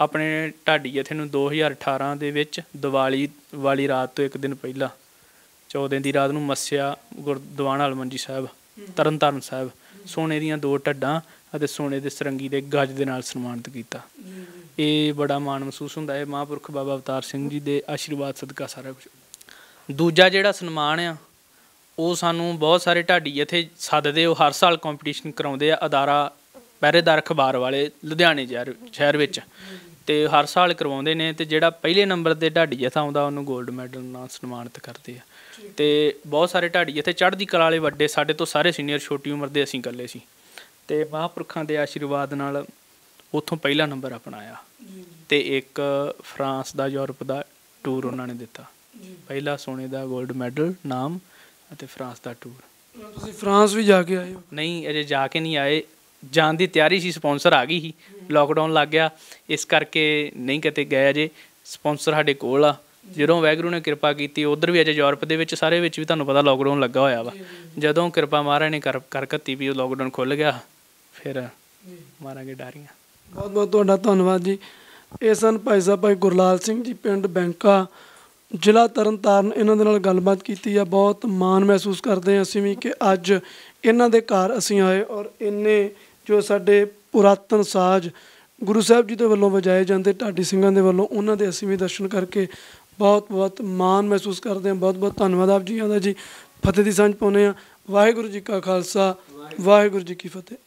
[SPEAKER 2] ਆਪਣੇ ਢਾਡੀ ਜਥੇ ਨੂੰ 2018 ਦੇ ਵਿੱਚ ਦੀਵਾਲੀ ਵਾਲੀ ਰਾਤ ਤੋਂ ਇੱਕ ਦਿਨ ਪਹਿਲਾਂ 14 ਦਿਨ ਦੀ ਰਾਤ ਨੂੰ ਮੱਸਿਆ ਗੁਰਦੁਆਣਾ ਹਲਮੰਜੀ ਸਾਹਿਬ ਤਰਨਤਾਰਨ ਸਾਹਿਬ ਸੋਨੇ ਦੀਆਂ ਦੋ ਢੱਡਾਂ ਅਤੇ ਸੋਨੇ ਦੇ ਸਰੰਗੀ ਦੇ ਗੱਜ ਦੇ ਨਾਲ ਸਨਮਾਨਿਤ ਕੀਤਾ ਇਹ ਬੜਾ ਮਾਣ ਮਹਿਸੂਸ ਹੁੰਦਾ ਹੈ ਮਹਾਂਪੁਰਖ ਬਾਬਾ ਅਵਤਾਰ ਸਿੰਘ ਜੀ ਦੇ ਆਸ਼ੀਰਵਾਦ ਸਦਕਾ ਸਾਰਾ ਕੁਝ ਦੂਜਾ ਜਿਹੜਾ ਸਨਮਾਨ ਆ ਉਹ ਸਾਨੂੰ ਬਹੁਤ ਸਾਰੇ ਢਾਡੀ ਇੱਥੇ ਸੱਦਦੇ ਉਹ ਹਰ ਸਾਲ ਕੰਪੀਟੀਸ਼ਨ ਕਰਾਉਂਦੇ ਆ ਅਦਾਰਾ ਪਹਿਰੇਦਾਰ ਅਖਬਾਰ ਵਾਲੇ ਲੁਧਿਆਣੇ ਸ਼ਹਿਰ ਸ਼ਹਿਰ ਵਿੱਚ ਤੇ ਹਰ ਸਾਲ ਕਰਵਾਉਂਦੇ ਨੇ ਤੇ ਜਿਹੜਾ ਪਹਿਲੇ ਨੰਬਰ ਤੇ ਢਾਡੀ ਜਥਾ ਆਉਂਦਾ ਉਹਨੂੰ 골ਡ ਮੈਡਲ ਨਾਲ ਸਨਮਾਨਿਤ ਕਰਦੇ ਆ ਤੇ ਬਹੁਤ ਸਾਰੇ ਢਾਡੀ ਇੱਥੇ ਚੜ੍ਹਦੀ ਕਲਾ ਵਾਲੇ ਵੱਡੇ ਸਾਡੇ ਤੋਂ ਸਾਰੇ ਸੀਨੀਅਰ ਛੋਟੀ ਉਮਰ ਦੇ ਅਸੀਂ ਇਕੱਲੇ ਸੀ ਤੇ ਮਹਾਪੁਰਖਾਂ ਦੇ ਆਸ਼ੀਰਵਾਦ ਨਾਲ ਉੱਥੋਂ ਪਹਿਲਾ ਨੰਬਰ ਅਪਣਾਇਆ ਤੇ ਇੱਕ ਫਰਾਂਸ ਦਾ ਯੂਰਪ ਦਾ ਟੂਰ ਉਹਨਾਂ ਨੇ ਦਿੱਤਾ ਪਹਿਲਾ ਸੋਨੇ ਦਾ 골ਡ ਮੈਡਲ ਨਾਮ ਅਤੇ ਫਰਾਂਸ ਦਾ ਟੂਰ ਤੁਸੀਂ ਫਰਾਂਸ ਵੀ ਜਾ ਕੇ ਆਏ ਹੋ ਨਹੀਂ ਅਜੇ ਜਾ ਕੇ ਨਹੀਂ ਆਏ ਜਾਣ ਦੀ ਤਿਆਰੀ ਸੀ ਸਪਾਂਸਰ ਆ ਗਈ ਸੀ ਲਾਕਡਾਊਨ ਲੱਗ ਗਿਆ ਇਸ ਕਰਕੇ ਨਹੀਂ ਕਿਤੇ ਗਏ ਜੇ ਸਪਾਂਸਰ ਸਾਡੇ ਕੋਲ ਆ ਜਦੋਂ ਵੈਗਰੂ ਨੇ ਕਿਰਪਾ ਕੀਤੀ ਉਧਰ ਵੀ ਅਜੇ ਯੂਰਪ ਦੇ ਵਿੱਚ ਸਾਰੇ ਵਿੱਚ ਵੀ ਤੁਹਾਨੂੰ ਪਤਾ ਲਾਕਡਾਊਨ ਲੱਗਾ ਹੋਇਆ ਵਾ ਜਦੋਂ ਕਿਰਪਾ ਮਾਰਾ ਨੇ ਕਰ ਕਰ ਕੱਤੀ ਵੀ ਲਾਕਡਾਊਨ ਖੁੱਲ ਗਿਆ ਫਿਰ ਮਾਰਾਂਗੇ ਡਾਰੀਆਂ
[SPEAKER 1] ਬਹੁਤ ਬਹੁਤ ਤੁਹਾਡਾ ਧੰਨਵਾਦ ਜੀ ਇਹ ਸਨ ਭਾਈ ਸਾਹਿਬ ਭਾਈ ਗੁਰਲਾਲ ਸਿੰਘ ਜੀ ਪਿੰਡ ਬੈਂਕਾ ਜ਼ਿਲ੍ਹਾ ਤਰਨਤਾਰਨ ਇਹਨਾਂ ਦੇ ਨਾਲ ਗੱਲਬਾਤ ਕੀਤੀ ਆ ਬਹੁਤ ਮਾਣ ਮਹਿਸੂਸ ਕਰਦੇ ਹਾਂ ਅਸੀਂ ਵੀ ਕਿ ਅੱਜ ਇਹਨਾਂ ਦੇ ਘਰ ਅਸੀਂ ਆਏ ਔਰ ਇੰਨੇ ਜੋ ਸਾਡੇ ਪੁਰਾਤਨ ਸਾਜ ਗੁਰੂ ਸਾਹਿਬ ਜੀ ਦੇ ਵੱਲੋਂ ਵਜਾਏ ਜਾਂਦੇ ਢਾਡੀ ਸਿੰਘਾਂ ਦੇ ਵੱਲੋਂ ਉਹਨਾਂ ਦੇ ਅਸੀਂ ਵੀ ਦਰਸ਼ਨ ਕਰਕੇ ਬਹੁਤ ਬਹੁਤ ਮਾਣ ਮਹਿਸੂਸ ਕਰਦੇ ਹਾਂ ਬਹੁਤ ਬਹੁਤ ਧੰਨਵਾਦ ਆਪ ਜੀ ਦਾ ਜੀ ਫਤਿਹ ਦੀ ਸਾਂਝ ਪਾਉਨੇ ਆ ਵਾਹਿਗੁਰੂ ਜੀ ਕਾ ਖਾਲਸਾ ਵਾਹਿਗੁਰੂ ਜੀ ਕੀ ਫਤਿਹ